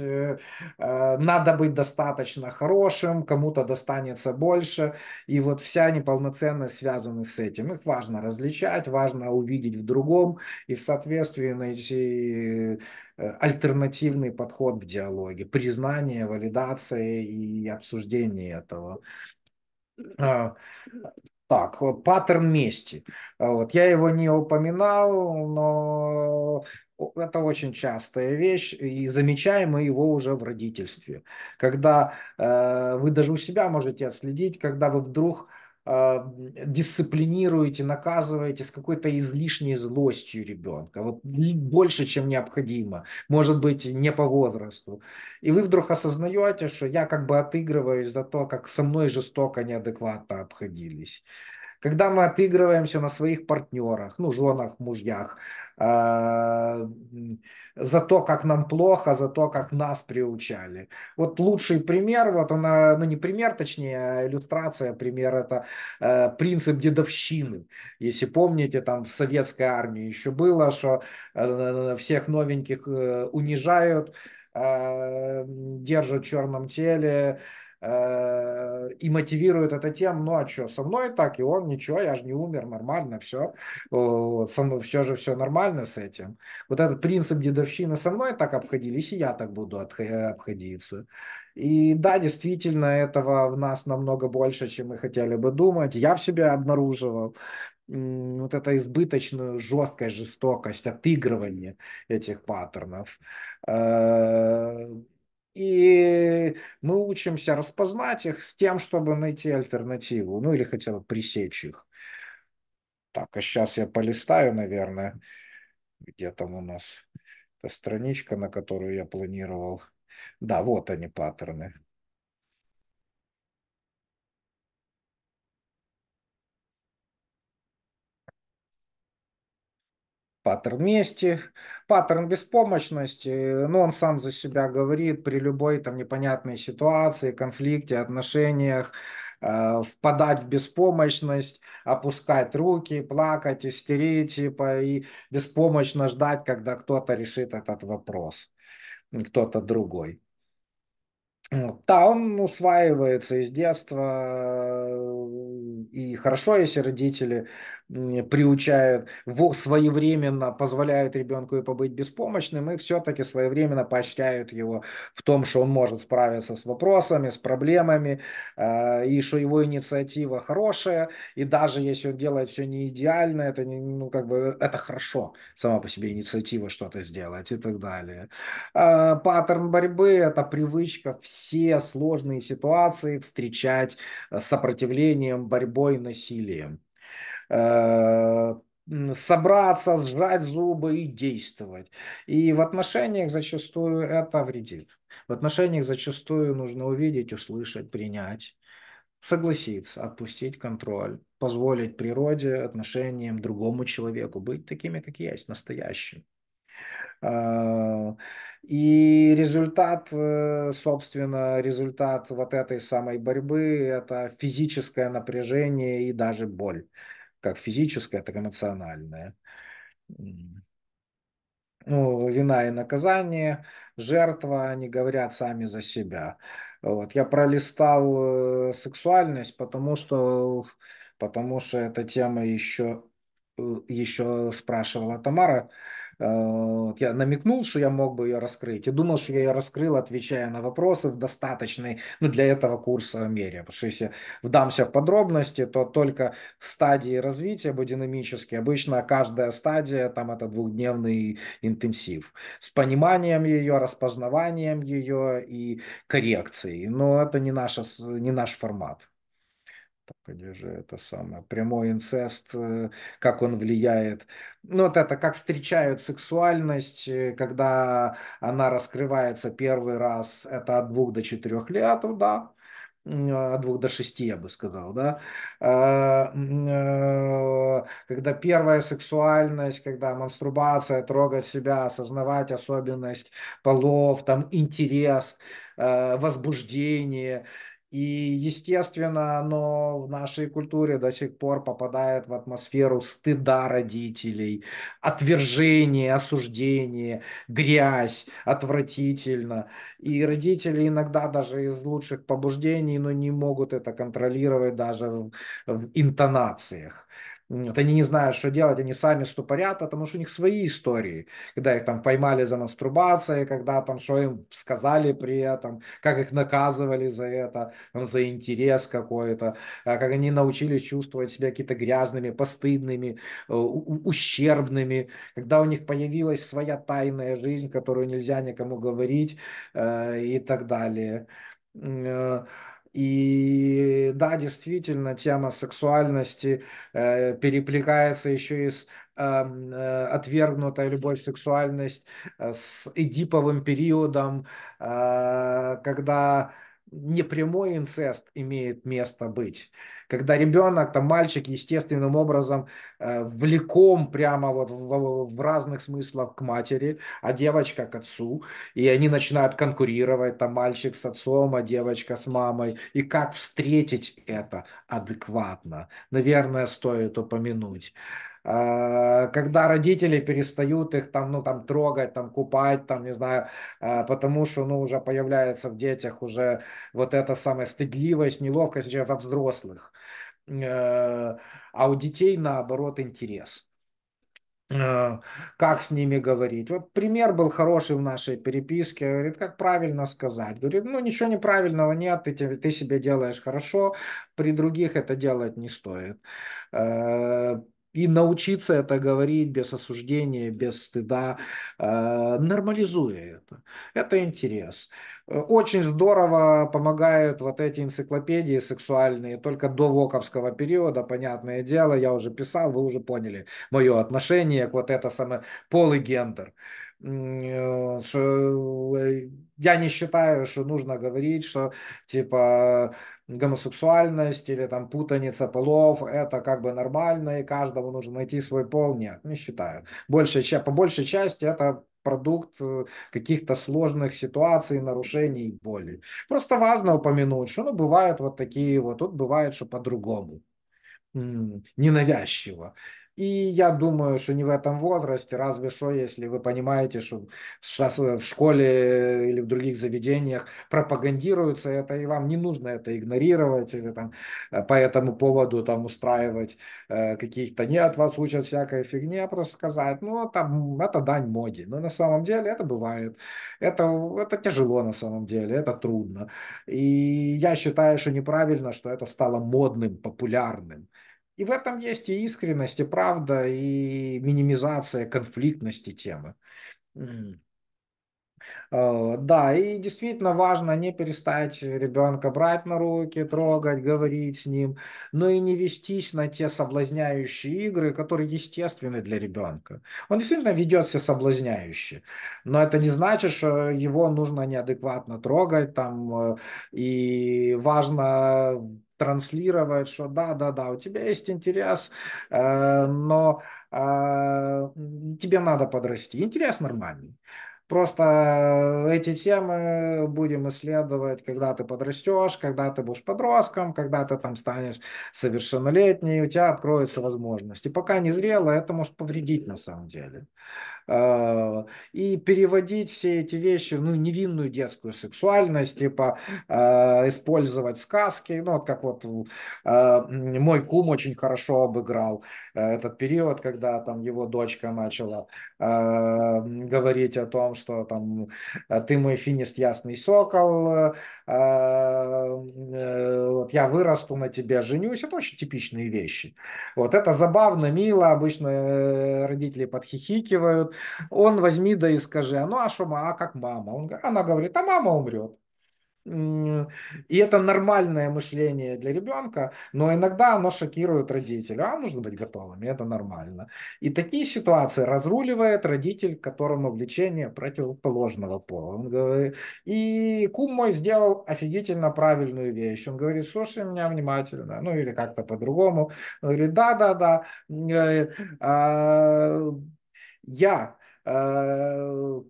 надо быть достаточно хорошим, кому-то достанется больше. И вот вся неполноценность связана с этим. Их важно различать, важно увидеть в другом и в соответствии найти альтернативный подход в диалоге, признание, валидация и обсуждение этого. А, так, паттерн мести. А, вот, я его не упоминал, но это очень частая вещь, и замечаем мы его уже в родительстве. Когда э, вы даже у себя можете отследить, когда вы вдруг а, дисциплинируете, наказываете с какой-то излишней злостью ребенка, вот больше, чем необходимо, может быть, не по возрасту. И вы вдруг осознаете, что я как бы отыгрываюсь за то, как со мной жестоко, неадекватно обходились когда мы отыгрываемся на своих партнерах, ну, женах, мужьях, э, за то, как нам плохо, за то, как нас приучали. Вот лучший пример, вот она, э, ну не пример, точнее, а иллюстрация, пример это э, принцип дедовщины. Если помните, там в советской армии еще было, что э, всех новеньких э, унижают, э, держат в черном теле, Э, и мотивирует это тем, ну а что, со мной так, и он ничего, я же не умер, нормально, все, со мной все же все нормально с этим. Вот этот принцип дедовщины со мной так обходились, и я так буду обходиться. И да, действительно, этого в нас намного больше, чем мы хотели бы думать. Я в себе обнаруживал вот эту избыточную жесткость, жестокость, отыгрывание этих паттернов э, и мы учимся распознать их с тем, чтобы найти альтернативу, ну или хотя бы пресечь их. Так, а сейчас я полистаю, наверное, где там у нас эта страничка, на которую я планировал. Да, вот они паттерны. паттерн мести, паттерн беспомощности, но ну, он сам за себя говорит при любой там непонятной ситуации, конфликте, отношениях, э, впадать в беспомощность, опускать руки, плакать, истерить типа, и беспомощно ждать, когда кто-то решит этот вопрос, кто-то другой. Да, он усваивается из детства, э, и хорошо, если родители приучают, своевременно позволяют ребенку и побыть беспомощным, и все-таки своевременно поощряют его в том, что он может справиться с вопросами, с проблемами, а, и что его инициатива хорошая, и даже если он делает все не идеально, это не, ну, как бы, это хорошо, сама по себе инициатива что-то сделать и так далее. А, паттерн борьбы – это привычка все сложные ситуации встречать э, сопротивлением, борьбой, насилием. Э, собраться, сжать зубы и действовать. И в отношениях зачастую это вредит. В отношениях зачастую нужно увидеть, услышать, принять, согласиться, отпустить контроль, позволить природе, отношениям, другому человеку быть такими, как есть, настоящим. А, и результат, э, собственно, результат вот этой самой борьбы – это физическое напряжение и даже боль как физическое, так и эмоциональное. Ну, вина и наказание, жертва, они говорят сами за себя. Вот. Я пролистал э, сексуальность, потому что, потому что эта тема еще, э, еще спрашивала Тамара а, я намекнул, что я мог бы ее раскрыть, и думал, что я ее раскрыл, отвечая на вопросы в достаточной, ну, для этого курса мере. Потому что если вдамся в подробности, то только стадии развития бы динамически. Обычно каждая стадия, там, это двухдневный интенсив с пониманием ее, распознаванием ее и коррекцией. Но это не, наша, не наш формат. Господи же, это самое, прямой инцест, э, как он влияет. Ну вот это, как встречают сексуальность, э, когда она раскрывается первый раз, это от двух до четырех лет, да, э, от двух до шести, я бы сказал, да, когда первая сексуальность, когда мастурбация, трогать себя, осознавать особенность полов, там интерес, возбуждение – и, естественно, оно в нашей культуре до сих пор попадает в атмосферу стыда родителей, отвержения, осуждения, грязь, отвратительно. И родители иногда даже из лучших побуждений, но не могут это контролировать даже в, в интонациях. Вот они не знают, что делать, они сами ступорят, потому что у них свои истории, когда их там поймали за мастурбацией, когда там что им сказали при этом, как их наказывали за это, там, за интерес какой-то, а как они научились чувствовать себя какие-то грязными, постыдными, э, ущербными, когда у них появилась своя тайная жизнь, которую нельзя никому говорить э, и так далее. Э, и да, действительно, тема сексуальности э, переплетается еще и с эм, э, отвергнутая любовь, сексуальность э, с эдиповым периодом, э, когда непрямой инцест имеет место быть когда ребенок, там мальчик естественным образом э, влеком прямо вот в, в разных смыслах к матери, а девочка к отцу, и они начинают конкурировать, там мальчик с отцом, а девочка с мамой, и как встретить это адекватно, наверное, стоит упомянуть а, когда родители перестают их там, ну, там трогать, там купать, там, не знаю, а, потому что, ну, уже появляется в детях уже вот эта самая стыдливость, неловкость уже во взрослых. Э, а у детей, наоборот, интерес э, как с ними говорить. Вот пример был хороший в нашей переписке. Говорит, как правильно сказать. Говорит, ну ничего неправильного нет, ты, ты себе делаешь хорошо, при других это делать не стоит. Э, и научиться это говорить без осуждения, без стыда, э, нормализуя это. Это интерес. Э, очень здорово помогают вот эти энциклопедии сексуальные, только до воковского периода, понятное дело, я уже писал, вы уже поняли мое отношение к вот это самое пол и гендер э, я не считаю, что нужно говорить, что типа гомосексуальность или там путаница полов, это как бы нормально, и каждому нужно найти свой пол. Нет, не считаю. часть по большей части это продукт э, каких-то сложных ситуаций, нарушений и боли. Просто важно упомянуть, что ну, бывают вот такие вот, тут бывает, что по-другому ненавязчиво. И я думаю, что не в этом возрасте, разве что, если вы понимаете, что в школе э, или в других заведениях пропагандируется это, и вам не нужно это игнорировать или там э, по этому поводу там устраивать э, каких-то «нет, вас учат всякой фигни», а просто сказать «ну, а там, это дань моде». Но на самом деле это бывает. Это, это тяжело на самом деле, это трудно. И я считаю, что неправильно, что это стало модным, популярным. И в этом есть и искренность, и правда, и минимизация конфликтности темы. Э, да, и действительно важно не перестать ребенка брать на руки, трогать, говорить с ним, но и не вестись на те соблазняющие игры, которые естественны для ребенка. Он действительно ведет себя соблазняюще, но это не значит, что его нужно неадекватно трогать там, э, и важно транслировать, что да-да-да, у тебя есть интерес, э, но а, тебе надо подрасти. Интерес нормальный. Просто э, эти темы будем исследовать, когда ты подрастешь, когда ты будешь подростком, когда ты там станешь совершеннолетней, у тебя откроются возможности. Пока не зрело, это может повредить на самом деле. А, и переводить все эти вещи в ну, невинную детскую сексуальность, типа а, использовать сказки, ну вот как вот а, мой кум очень хорошо обыграл э, этот период, когда там его дочка начала говорить о том, что там ты мой финист ясный сокол, а, э, вот я вырасту на тебя, женюсь, это очень типичные вещи. Вот это забавно, мило, обычно э, родители подхихикивают. Он возьми да и скажи, «А ну а что, а как мама? Он, она говорит, а мама умрет. И это нормальное мышление для ребенка, но иногда оно шокирует родителя. А нужно быть готовыми, это нормально. И такие ситуации разруливает родитель, которому влечение противоположного пола. Он говорит, и кум мой сделал офигительно правильную вещь. Он говорит, слушай меня внимательно, ну или как-то по-другому. Он говорит, да, да, да. Я э,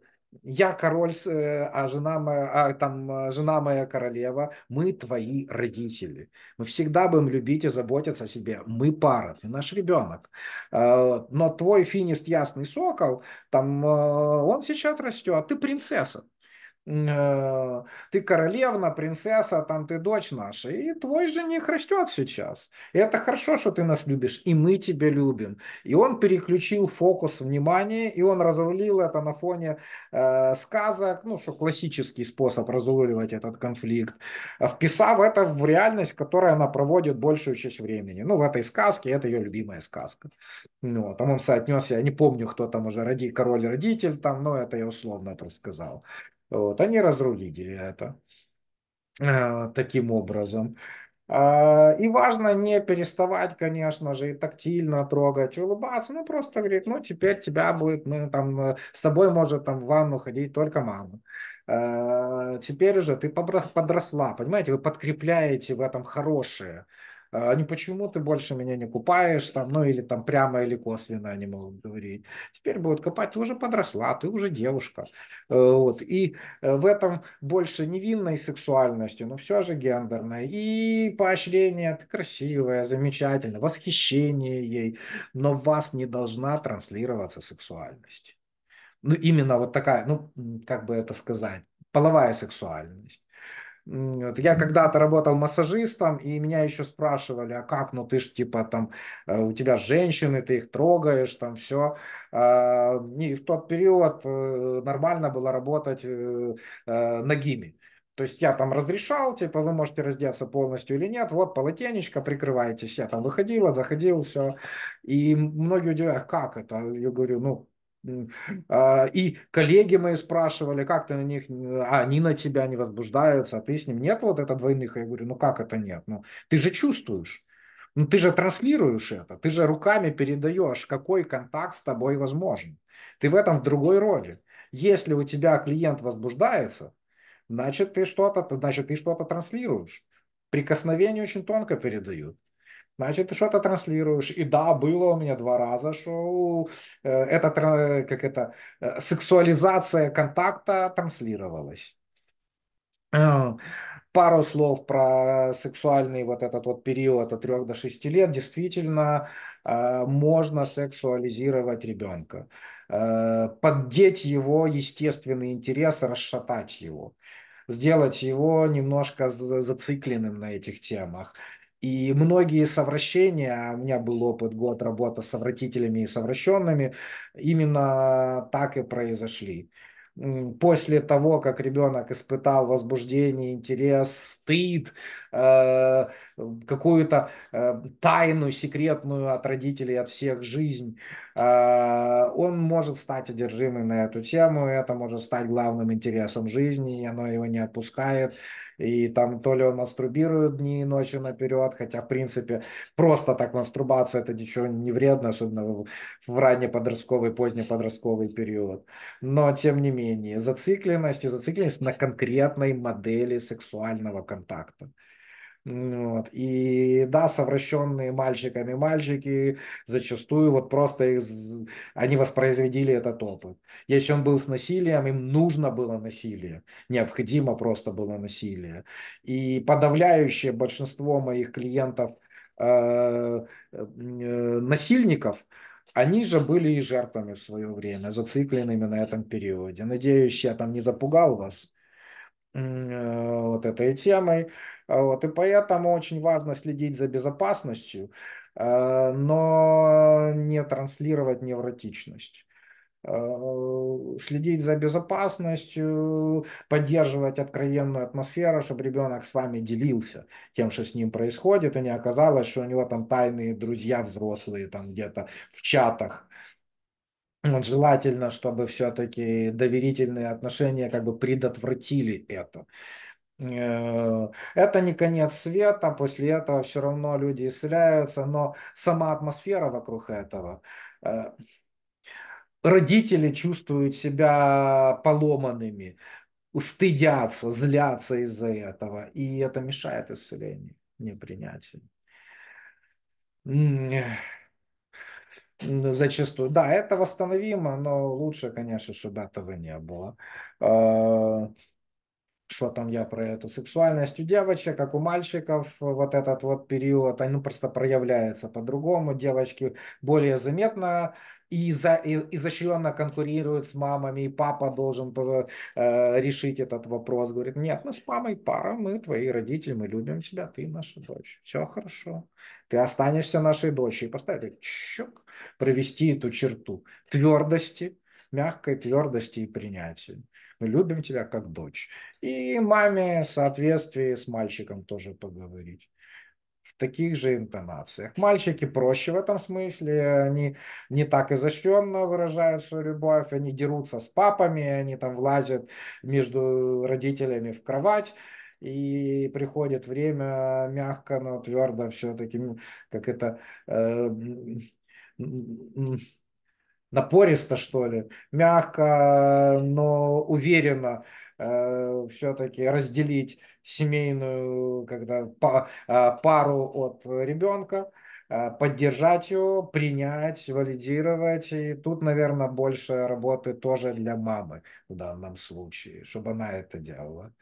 я король, э, а жена моя, а, там, э, жена моя королева, мы твои родители. Мы всегда будем любить и заботиться о себе. Мы пара, ты наш ребенок. Э, но твой финист ясный сокол, там, он сейчас растет, а ты принцесса. Э, ты королевна, принцесса, там ты дочь наша, и твой жених растет сейчас. И это хорошо, что ты нас любишь, и мы тебя любим. И он переключил фокус внимания, и он разрулил это на фоне э, сказок, ну, что классический способ разруливать этот конфликт, э, вписав это в реальность, которая она проводит большую часть времени. Ну, в этой сказке, это ее любимая сказка. Ну, там он соотнес, я не помню, кто там уже, роди, король-родитель, там, но это я условно это рассказал. Вот, они разрулили это а, таким образом. А, и важно не переставать, конечно же, и тактильно трогать, улыбаться. Ну, просто говорит, ну, теперь тебя будет, ну, там, с тобой может там в ванну ходить только мама. А, теперь уже ты подросла, понимаете, вы подкрепляете в этом хорошее. А, не «Ну, почему ты больше меня не купаешь, там, ну или там прямо или косвенно они могут говорить. Теперь будут копать, ты уже подросла, ты уже девушка. Э, вот. И э, в этом больше невинной сексуальностью, но все же гендерной. И поощрение, ты красивая, замечательная, восхищение ей, но в вас не должна транслироваться сексуальность. Ну, именно вот такая, ну, как бы это сказать, половая сексуальность. Вот. Я когда-то работал массажистом, и меня еще спрашивали, а как, ну ты ж типа там, э, у тебя женщины, ты их трогаешь, там все. А, и в тот период э, нормально было работать э, ногими. То есть я там разрешал, типа, вы можете раздеться полностью или нет, вот полотенечко, прикрываетесь. Я там выходила, заходил, все. И многие удивляют, «А как это? А я говорю, ну, а, и коллеги мои спрашивали, как ты на них, э, а они на тебя не возбуждаются, а ты с ним нет вот это двойных. Я говорю, ну как это нет? Ну ты же чувствуешь. Ну, ты же транслируешь это, ты же руками передаешь, какой контакт с тобой возможен. Ты в этом в другой роли. Если у тебя клиент возбуждается, значит ты что-то, значит ты что-то транслируешь. Прикосновение очень тонко передают значит, ты что-то транслируешь. И да, было у меня два раза, что э, это, э, как это, э, сексуализация контакта транслировалась. Пару слов про сексуальный вот этот вот период от 3 до 6 лет. Действительно, можно сексуализировать ребенка, поддеть его естественный интерес, расшатать его сделать его немножко зацикленным на этих темах, и многие совращения, а у меня был опыт год работы с совратителями и совращенными, именно так и произошли. После того, как ребенок испытал возбуждение, интерес, стыд, э, какую-то э, тайну, секретную от родителей, от всех жизнь, э, он может стать одержимым на эту тему, это может стать главным интересом жизни, и оно его не отпускает и там то ли он мастурбирует дни и ночи наперед, хотя, в принципе, просто так мастурбация – это ничего не вредно, особенно в, в поздний подростковый период. Но, тем не менее, зацикленность и зацикленность на конкретной модели сексуального контакта. Вот. И да, совращенные мальчиками мальчики зачастую вот просто их, они воспроизводили этот опыт. Если он был с насилием, им нужно было насилие, необходимо просто было насилие. И подавляющее большинство моих клиентов э, э, насильников, они же были и жертвами в свое время, зацикленными на этом периоде. Надеюсь, я там не запугал вас э, вот этой темой. А вот, и поэтому очень важно следить за безопасностью, а, но не транслировать невротичность а, следить за безопасностью, поддерживать откровенную атмосферу, чтобы ребенок с вами делился тем, что с ним происходит, и не оказалось, что у него там тайные друзья взрослые там где-то в чатах. Вот желательно, чтобы все-таки доверительные отношения как бы предотвратили это. Э, это не конец света, после этого все равно люди исцеляются, но сама атмосфера вокруг этого. Э, родители чувствуют себя поломанными, стыдятся, злятся из-за этого, и это мешает исцелению, непринятию. Зачастую. Да, это восстановимо, но лучше, конечно, чтобы этого не было. Э, что там я про эту сексуальность у девочек, как у мальчиков, вот этот вот период, они ну, просто проявляется по-другому. Девочки более заметно и за, изощренно конкурируют с мамами, и папа должен э, решить этот вопрос. Говорит, нет, мы с мамой пара, мы твои родители, мы любим тебя, ты наша дочь. Все хорошо. Ты останешься нашей дочерью. Поставить чук, провести эту черту твердости, мягкой твердости и принятия мы любим тебя как дочь. И маме в соответствии с мальчиком тоже поговорить в таких же интонациях. Мальчики проще в этом смысле, они не так изощренно выражают свою любовь, они дерутся с папами, они там влазят между родителями в кровать, и приходит время мягко, но твердо все-таки, как это, э, напористо, что ли, мягко, э, но уверенно э, все-таки разделить семейную когда, па, э, пару от ребенка, э, поддержать ее, принять, валидировать. И тут, наверное, больше работы тоже для мамы в данном случае, чтобы она это делала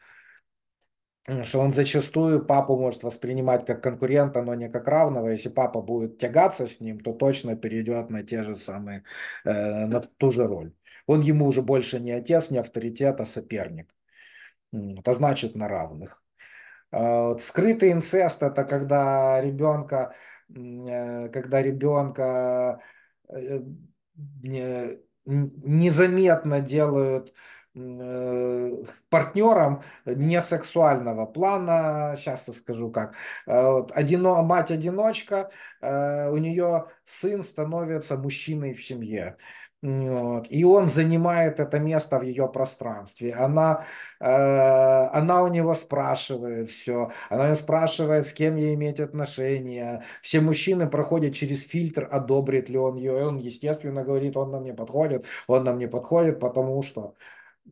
что он зачастую папу может воспринимать как конкурента, но не как равного. Если папа будет тягаться с ним, то точно перейдет на те же самые, э, на ту же роль. Он ему уже больше не отец, не авторитет, а соперник. Это значит на равных. А скрытый инцест – это когда ребенка, э, когда ребенка э, незаметно делают Э, партнером не сексуального плана, сейчас я скажу как. Э, вот, одино, мать-одиночка, э, у нее сын становится мужчиной в семье. Вот. И он занимает это место в ее пространстве. Она, э, она у него спрашивает все. Она у него спрашивает, с кем ей иметь отношения. Все мужчины проходят через фильтр, одобрит ли он ее. И он, естественно, говорит, он нам не подходит, он нам не подходит, потому что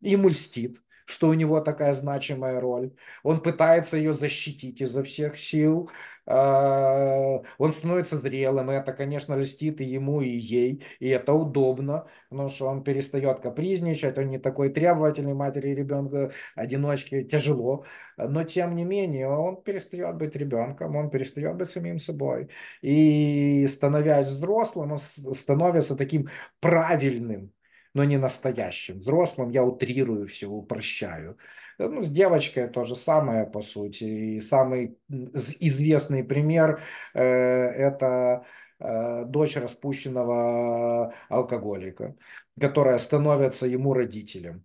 ему льстит, что у него такая значимая роль. Он пытается ее защитить изо всех сил. Э, он становится зрелым, и это, конечно, льстит и ему, и ей, и это удобно, потому что он перестает капризничать, он не такой требовательный матери и ребенка, Одиночке тяжело, но тем не менее он перестает быть ребенком, он перестает быть самим собой, и становясь взрослым, он становится таким правильным, но не настоящим взрослым. Я утрирую все, упрощаю. Э, ну, с девочкой то же самое, по сути. И самый известный пример э, – это э, дочь распущенного э, алкоголика, которая становится ему родителем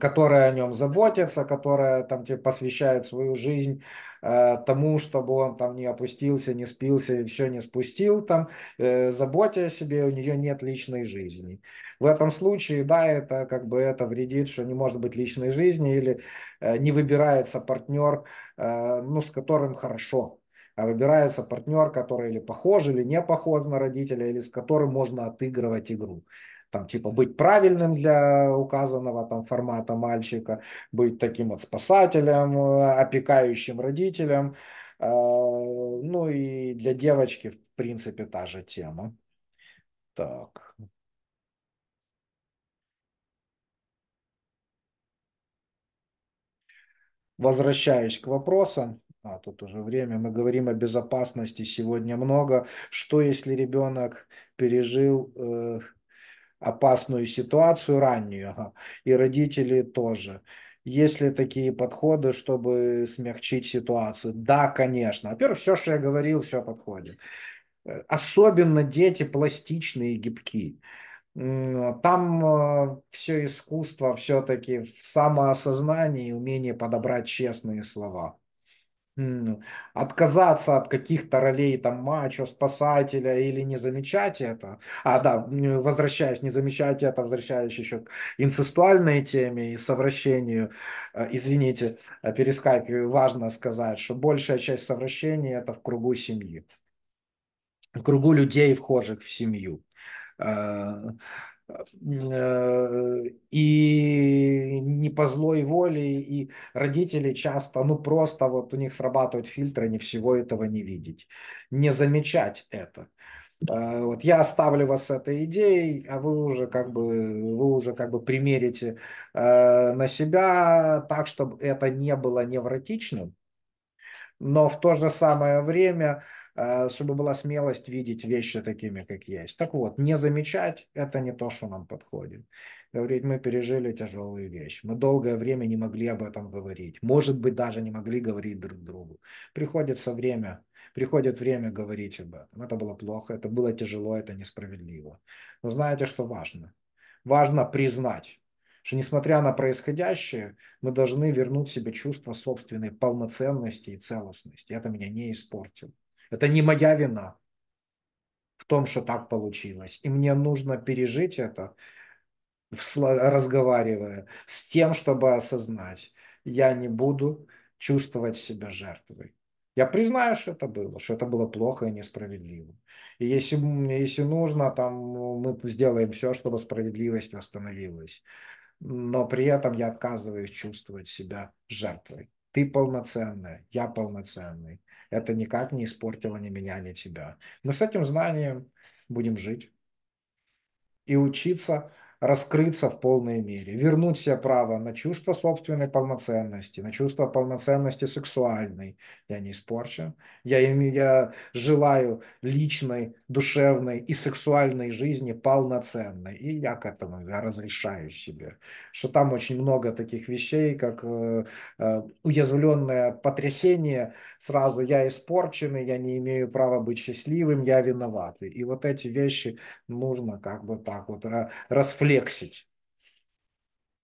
которая о нем заботится, которая там тебе типа, посвящает свою жизнь э, тому, чтобы он там не опустился, не спился все не спустил там, э, заботя о себе, у нее нет личной жизни. В этом случае, да, это как бы это вредит, что не может быть личной жизни или э, не выбирается партнер, э, ну, с которым хорошо, а выбирается партнер, который или похож, или не похож на родителя, или с которым можно отыгрывать игру там типа быть правильным для указанного там формата мальчика, быть таким вот спасателем, э, опекающим родителем. Э, ну и для девочки, в принципе, та же тема. Так. Возвращаюсь к вопросам. А, тут уже время. Мы говорим о безопасности сегодня много. Что, если ребенок пережил э, опасную ситуацию раннюю, и родители тоже. Есть ли такие подходы, чтобы смягчить ситуацию? Да, конечно. Во-первых, все, что я говорил, все подходит. Э, особенно дети пластичные и гибкие. Там э, все искусство все-таки в самоосознании и умении подобрать честные слова отказаться от каких-то ролей там мачо, спасателя или не замечать это. А, да, возвращаясь, не замечать это, возвращаясь еще к инцестуальной теме и совращению. Э, извините, э, перескакиваю, важно сказать, что большая часть совращения это в кругу семьи. В кругу людей, вхожих в семью э, Э, и не по злой воле, и родители часто, ну просто вот у них срабатывают фильтры, они всего этого не видеть, не замечать это. Э, вот я оставлю вас с этой идеей, а вы уже как бы вы уже как бы примерите э, на себя так, чтобы это не было невротичным, но в то же самое время Э, чтобы была смелость видеть вещи такими, как есть. Так вот, не замечать – это не то, что нам подходит. Говорить, мы пережили тяжелые вещи, мы долгое время не могли об этом говорить, может быть, даже не могли говорить друг другу. Приходится время, приходит время говорить об этом. Это было плохо, это было тяжело, это несправедливо. Но знаете, что важно? Важно признать, что несмотря на происходящее, мы должны вернуть себе чувство собственной полноценности и целостности. Это меня не испортило. Это не моя вина в том, что так получилось. И мне нужно пережить это, разговаривая, с тем, чтобы осознать, я не буду чувствовать себя жертвой. Я признаю, что это было, что это было плохо и несправедливо. И если, если нужно, там ну, мы сделаем все, чтобы справедливость восстановилась. Но при этом я отказываюсь чувствовать себя жертвой. Ты полноценная, я полноценный. Это никак не испортило ни меня, ни тебя. Мы с этим знанием будем жить и учиться раскрыться в полной мере, вернуть себе право на чувство собственной полноценности, на чувство полноценности сексуальной. Я не испорчен. Я, имею, я желаю личной, душевной и сексуальной жизни полноценной. И я к этому я разрешаю себе. Что там очень много таких вещей, как э, э, уязвленное потрясение, сразу я испорченный, я не имею права быть счастливым, я виноватый. И вот эти вещи нужно как бы так вот расфлексировать комплексить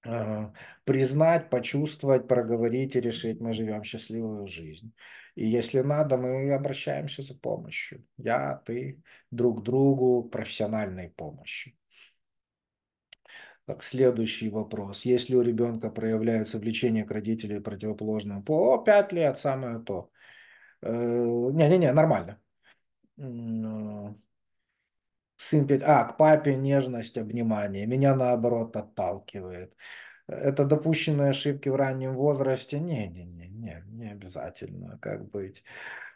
э, признать, почувствовать, проговорить и решить, мы живем счастливую жизнь. И если надо, мы обращаемся за помощью. Я, ты, друг другу, профессиональной помощи. Так, следующий вопрос. Если у ребенка проявляется влечение к родителям противоположному полу, 5 лет, самое то. Э, не-не-не, нормально сын петь, а, к папе нежность, обнимание, меня наоборот отталкивает. Это допущенные ошибки в раннем возрасте? Не, не, не, не, не обязательно, как быть.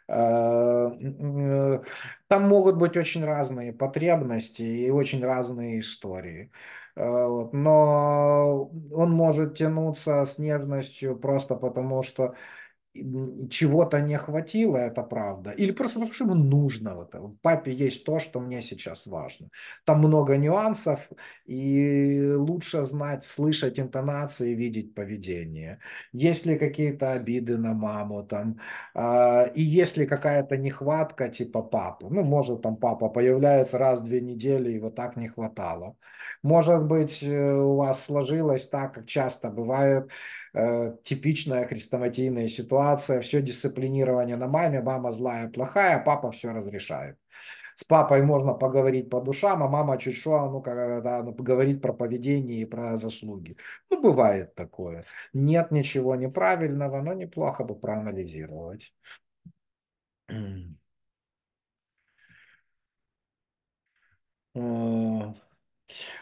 А, там могут быть очень разные потребности и очень разные истории. А, но он может тянуться с нежностью просто потому, что чего-то не хватило, это правда, или просто потому что ему нужно вот это. Папе есть то, что мне сейчас важно. Там много нюансов, и лучше знать, слышать интонации, видеть поведение. Есть ли какие-то обиды на маму там, э, и есть ли какая-то нехватка типа папы. Ну, может, там папа появляется раз в две недели, и вот так не хватало. Может быть, э, у вас сложилось так, как часто бывает, э, типичная хрестоматийная ситуация, все дисциплинирование на маме, мама злая, плохая, папа все разрешает. С папой можно поговорить по душам, а мама чуть что, ну, когда она поговорит про поведение и про заслуги. Ну, бывает такое. Нет ничего неправильного, но неплохо бы проанализировать.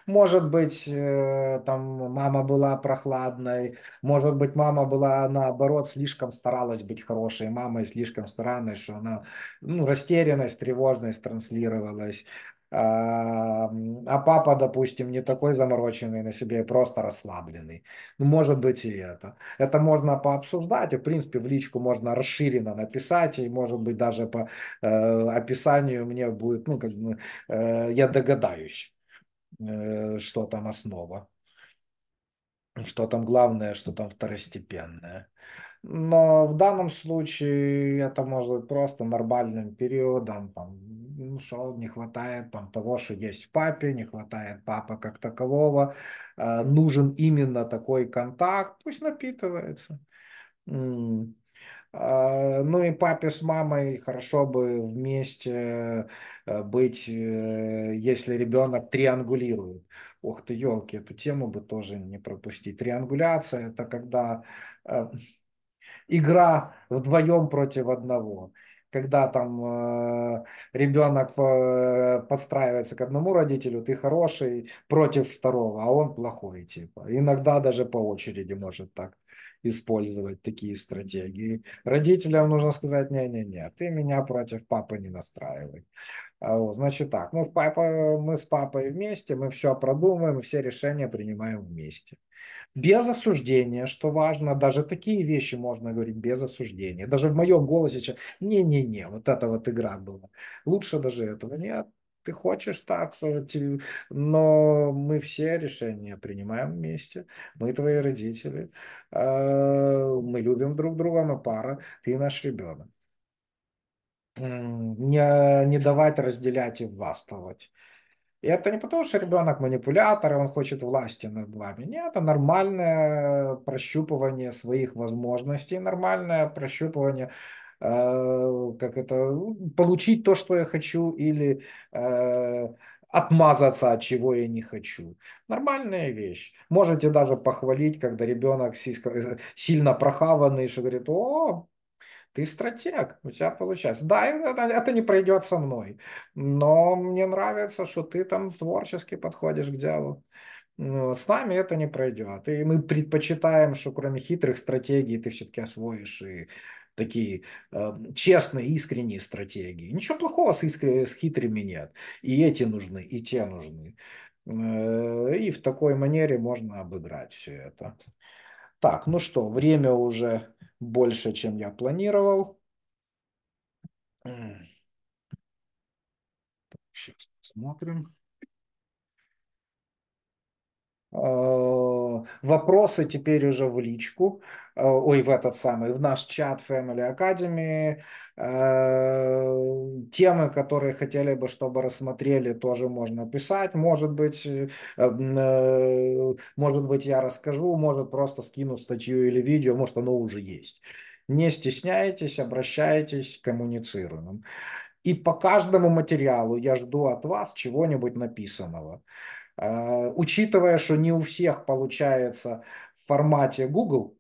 Может быть, э, там мама была прохладной, может быть, мама была, наоборот, слишком старалась быть хорошей, мама слишком старалась, что она, ну, растерянность, тревожность транслировалась. А папа, допустим, не такой замороченный на себе, просто расслабленный. Ну, может быть и это. Это можно пообсуждать, в принципе, в личку можно расширенно написать, и, может быть, даже по э, описанию мне будет, ну, как бы, э, я догадаюсь. Э, что там основа, что там главное, что там второстепенное. Но в данном случае это может быть просто нормальным периодом, там, ну, что не хватает там того, что есть в папе, не хватает папы как такового, э, нужен именно такой контакт, пусть напитывается. А, ну и папе с мамой хорошо бы вместе э, быть, э, если ребенок триангулирует. Ох ты, елки, эту тему бы тоже не пропустить. Триангуляция – это когда э, игра вдвоем против одного когда там э, ребенок э, подстраивается к одному родителю, ты хороший против второго, а он плохой типа. Иногда даже по очереди может так использовать такие стратегии. Родителям нужно сказать, не-не-не, ты меня против папы не настраивай. А вот, значит так, мы, в папа, мы с папой вместе, мы все продумаем, все решения принимаем вместе. Без осуждения, что важно, даже такие вещи можно говорить без осуждения. Даже в моем голосе, не-не-не, вот это вот игра была. Лучше даже этого нет ты хочешь так, но мы все решения принимаем вместе, мы твои родители, а, мы любим друг друга, мы пара, ты наш ребенок. Не, не давать разделять и властвовать. И это не потому, что ребенок манипулятор, и он хочет власти над вами. Нет, это нормальное прощупывание своих возможностей, нормальное прощупывание Э, как это, ну, получить то, что я хочу, или э, отмазаться от чего я не хочу. Нормальная вещь. Можете даже похвалить, когда ребенок э, сильно прохаванный, что говорит, о, ты стратег, у тебя получается. Да, это не пройдет со мной, но мне нравится, что ты там творчески подходишь к делу. Ну, с нами это не пройдет. И мы предпочитаем, что кроме хитрых стратегий ты все-таки освоишь и такие э, честные, искренние стратегии. Ничего плохого с, искр... с хитрыми нет. И эти нужны, и те нужны. Э, и в такой манере можно обыграть все это. Так, ну что, время уже больше, чем я планировал. Сейчас посмотрим. Э, вопросы теперь уже в личку, э, ой, в этот самый, в наш чат Family Academy. Э, темы, которые хотели бы, чтобы рассмотрели, тоже можно писать. Может быть, может быть, я расскажу, может, просто скину статью или видео, может, оно уже есть. Не стесняйтесь, обращайтесь, коммуницируем. И по каждому материалу я жду от вас чего-нибудь написанного. Э, учитывая, что не у всех получается в формате Google,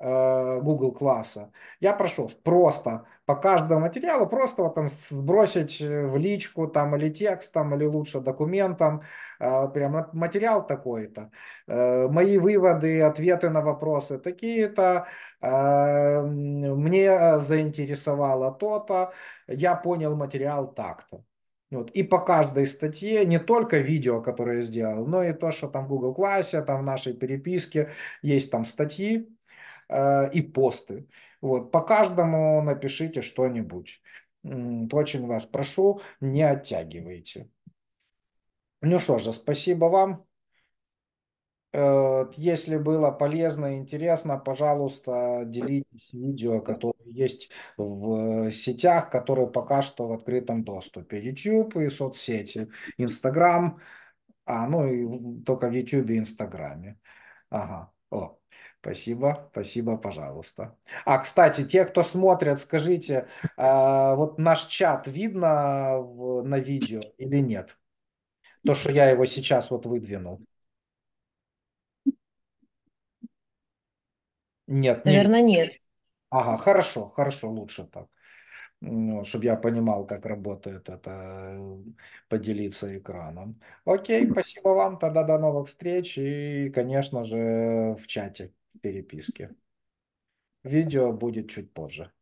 э, Google класса, я прошел просто по каждому материалу, просто вот там сбросить э, в личку там или текстом, или лучше документом, прям материал такой-то, мои выводы, ответы на вопросы такие-то, мне заинтересовало то-то, я понял материал так-то. Вот. И по каждой статье не только видео, которое я сделал, но и то, что там в Google классе, там в нашей переписке есть там статьи э, и посты. Вот. По каждому напишите что-нибудь. Очень вас прошу, не оттягивайте. Ну что же, спасибо вам. Э, если было полезно и интересно, пожалуйста, делитесь видео, которые есть в э, сетях, которые пока что в открытом доступе. YouTube и соцсети, Instagram, а, ну и только в YouTube и Инстаграме. Ага, о, спасибо, спасибо, пожалуйста. А, кстати, те, кто смотрят, скажите, а, вот наш чат видно на видео или нет? То, что я его сейчас вот выдвинул. Нет. Наверное, нет. Ага, хорошо, хорошо, лучше так. Ну, чтобы я понимал, как работает это, э, поделиться экраном. Окей, спасибо вам, тогда до новых встреч и, конечно же, в чате переписки. Видео будет чуть позже.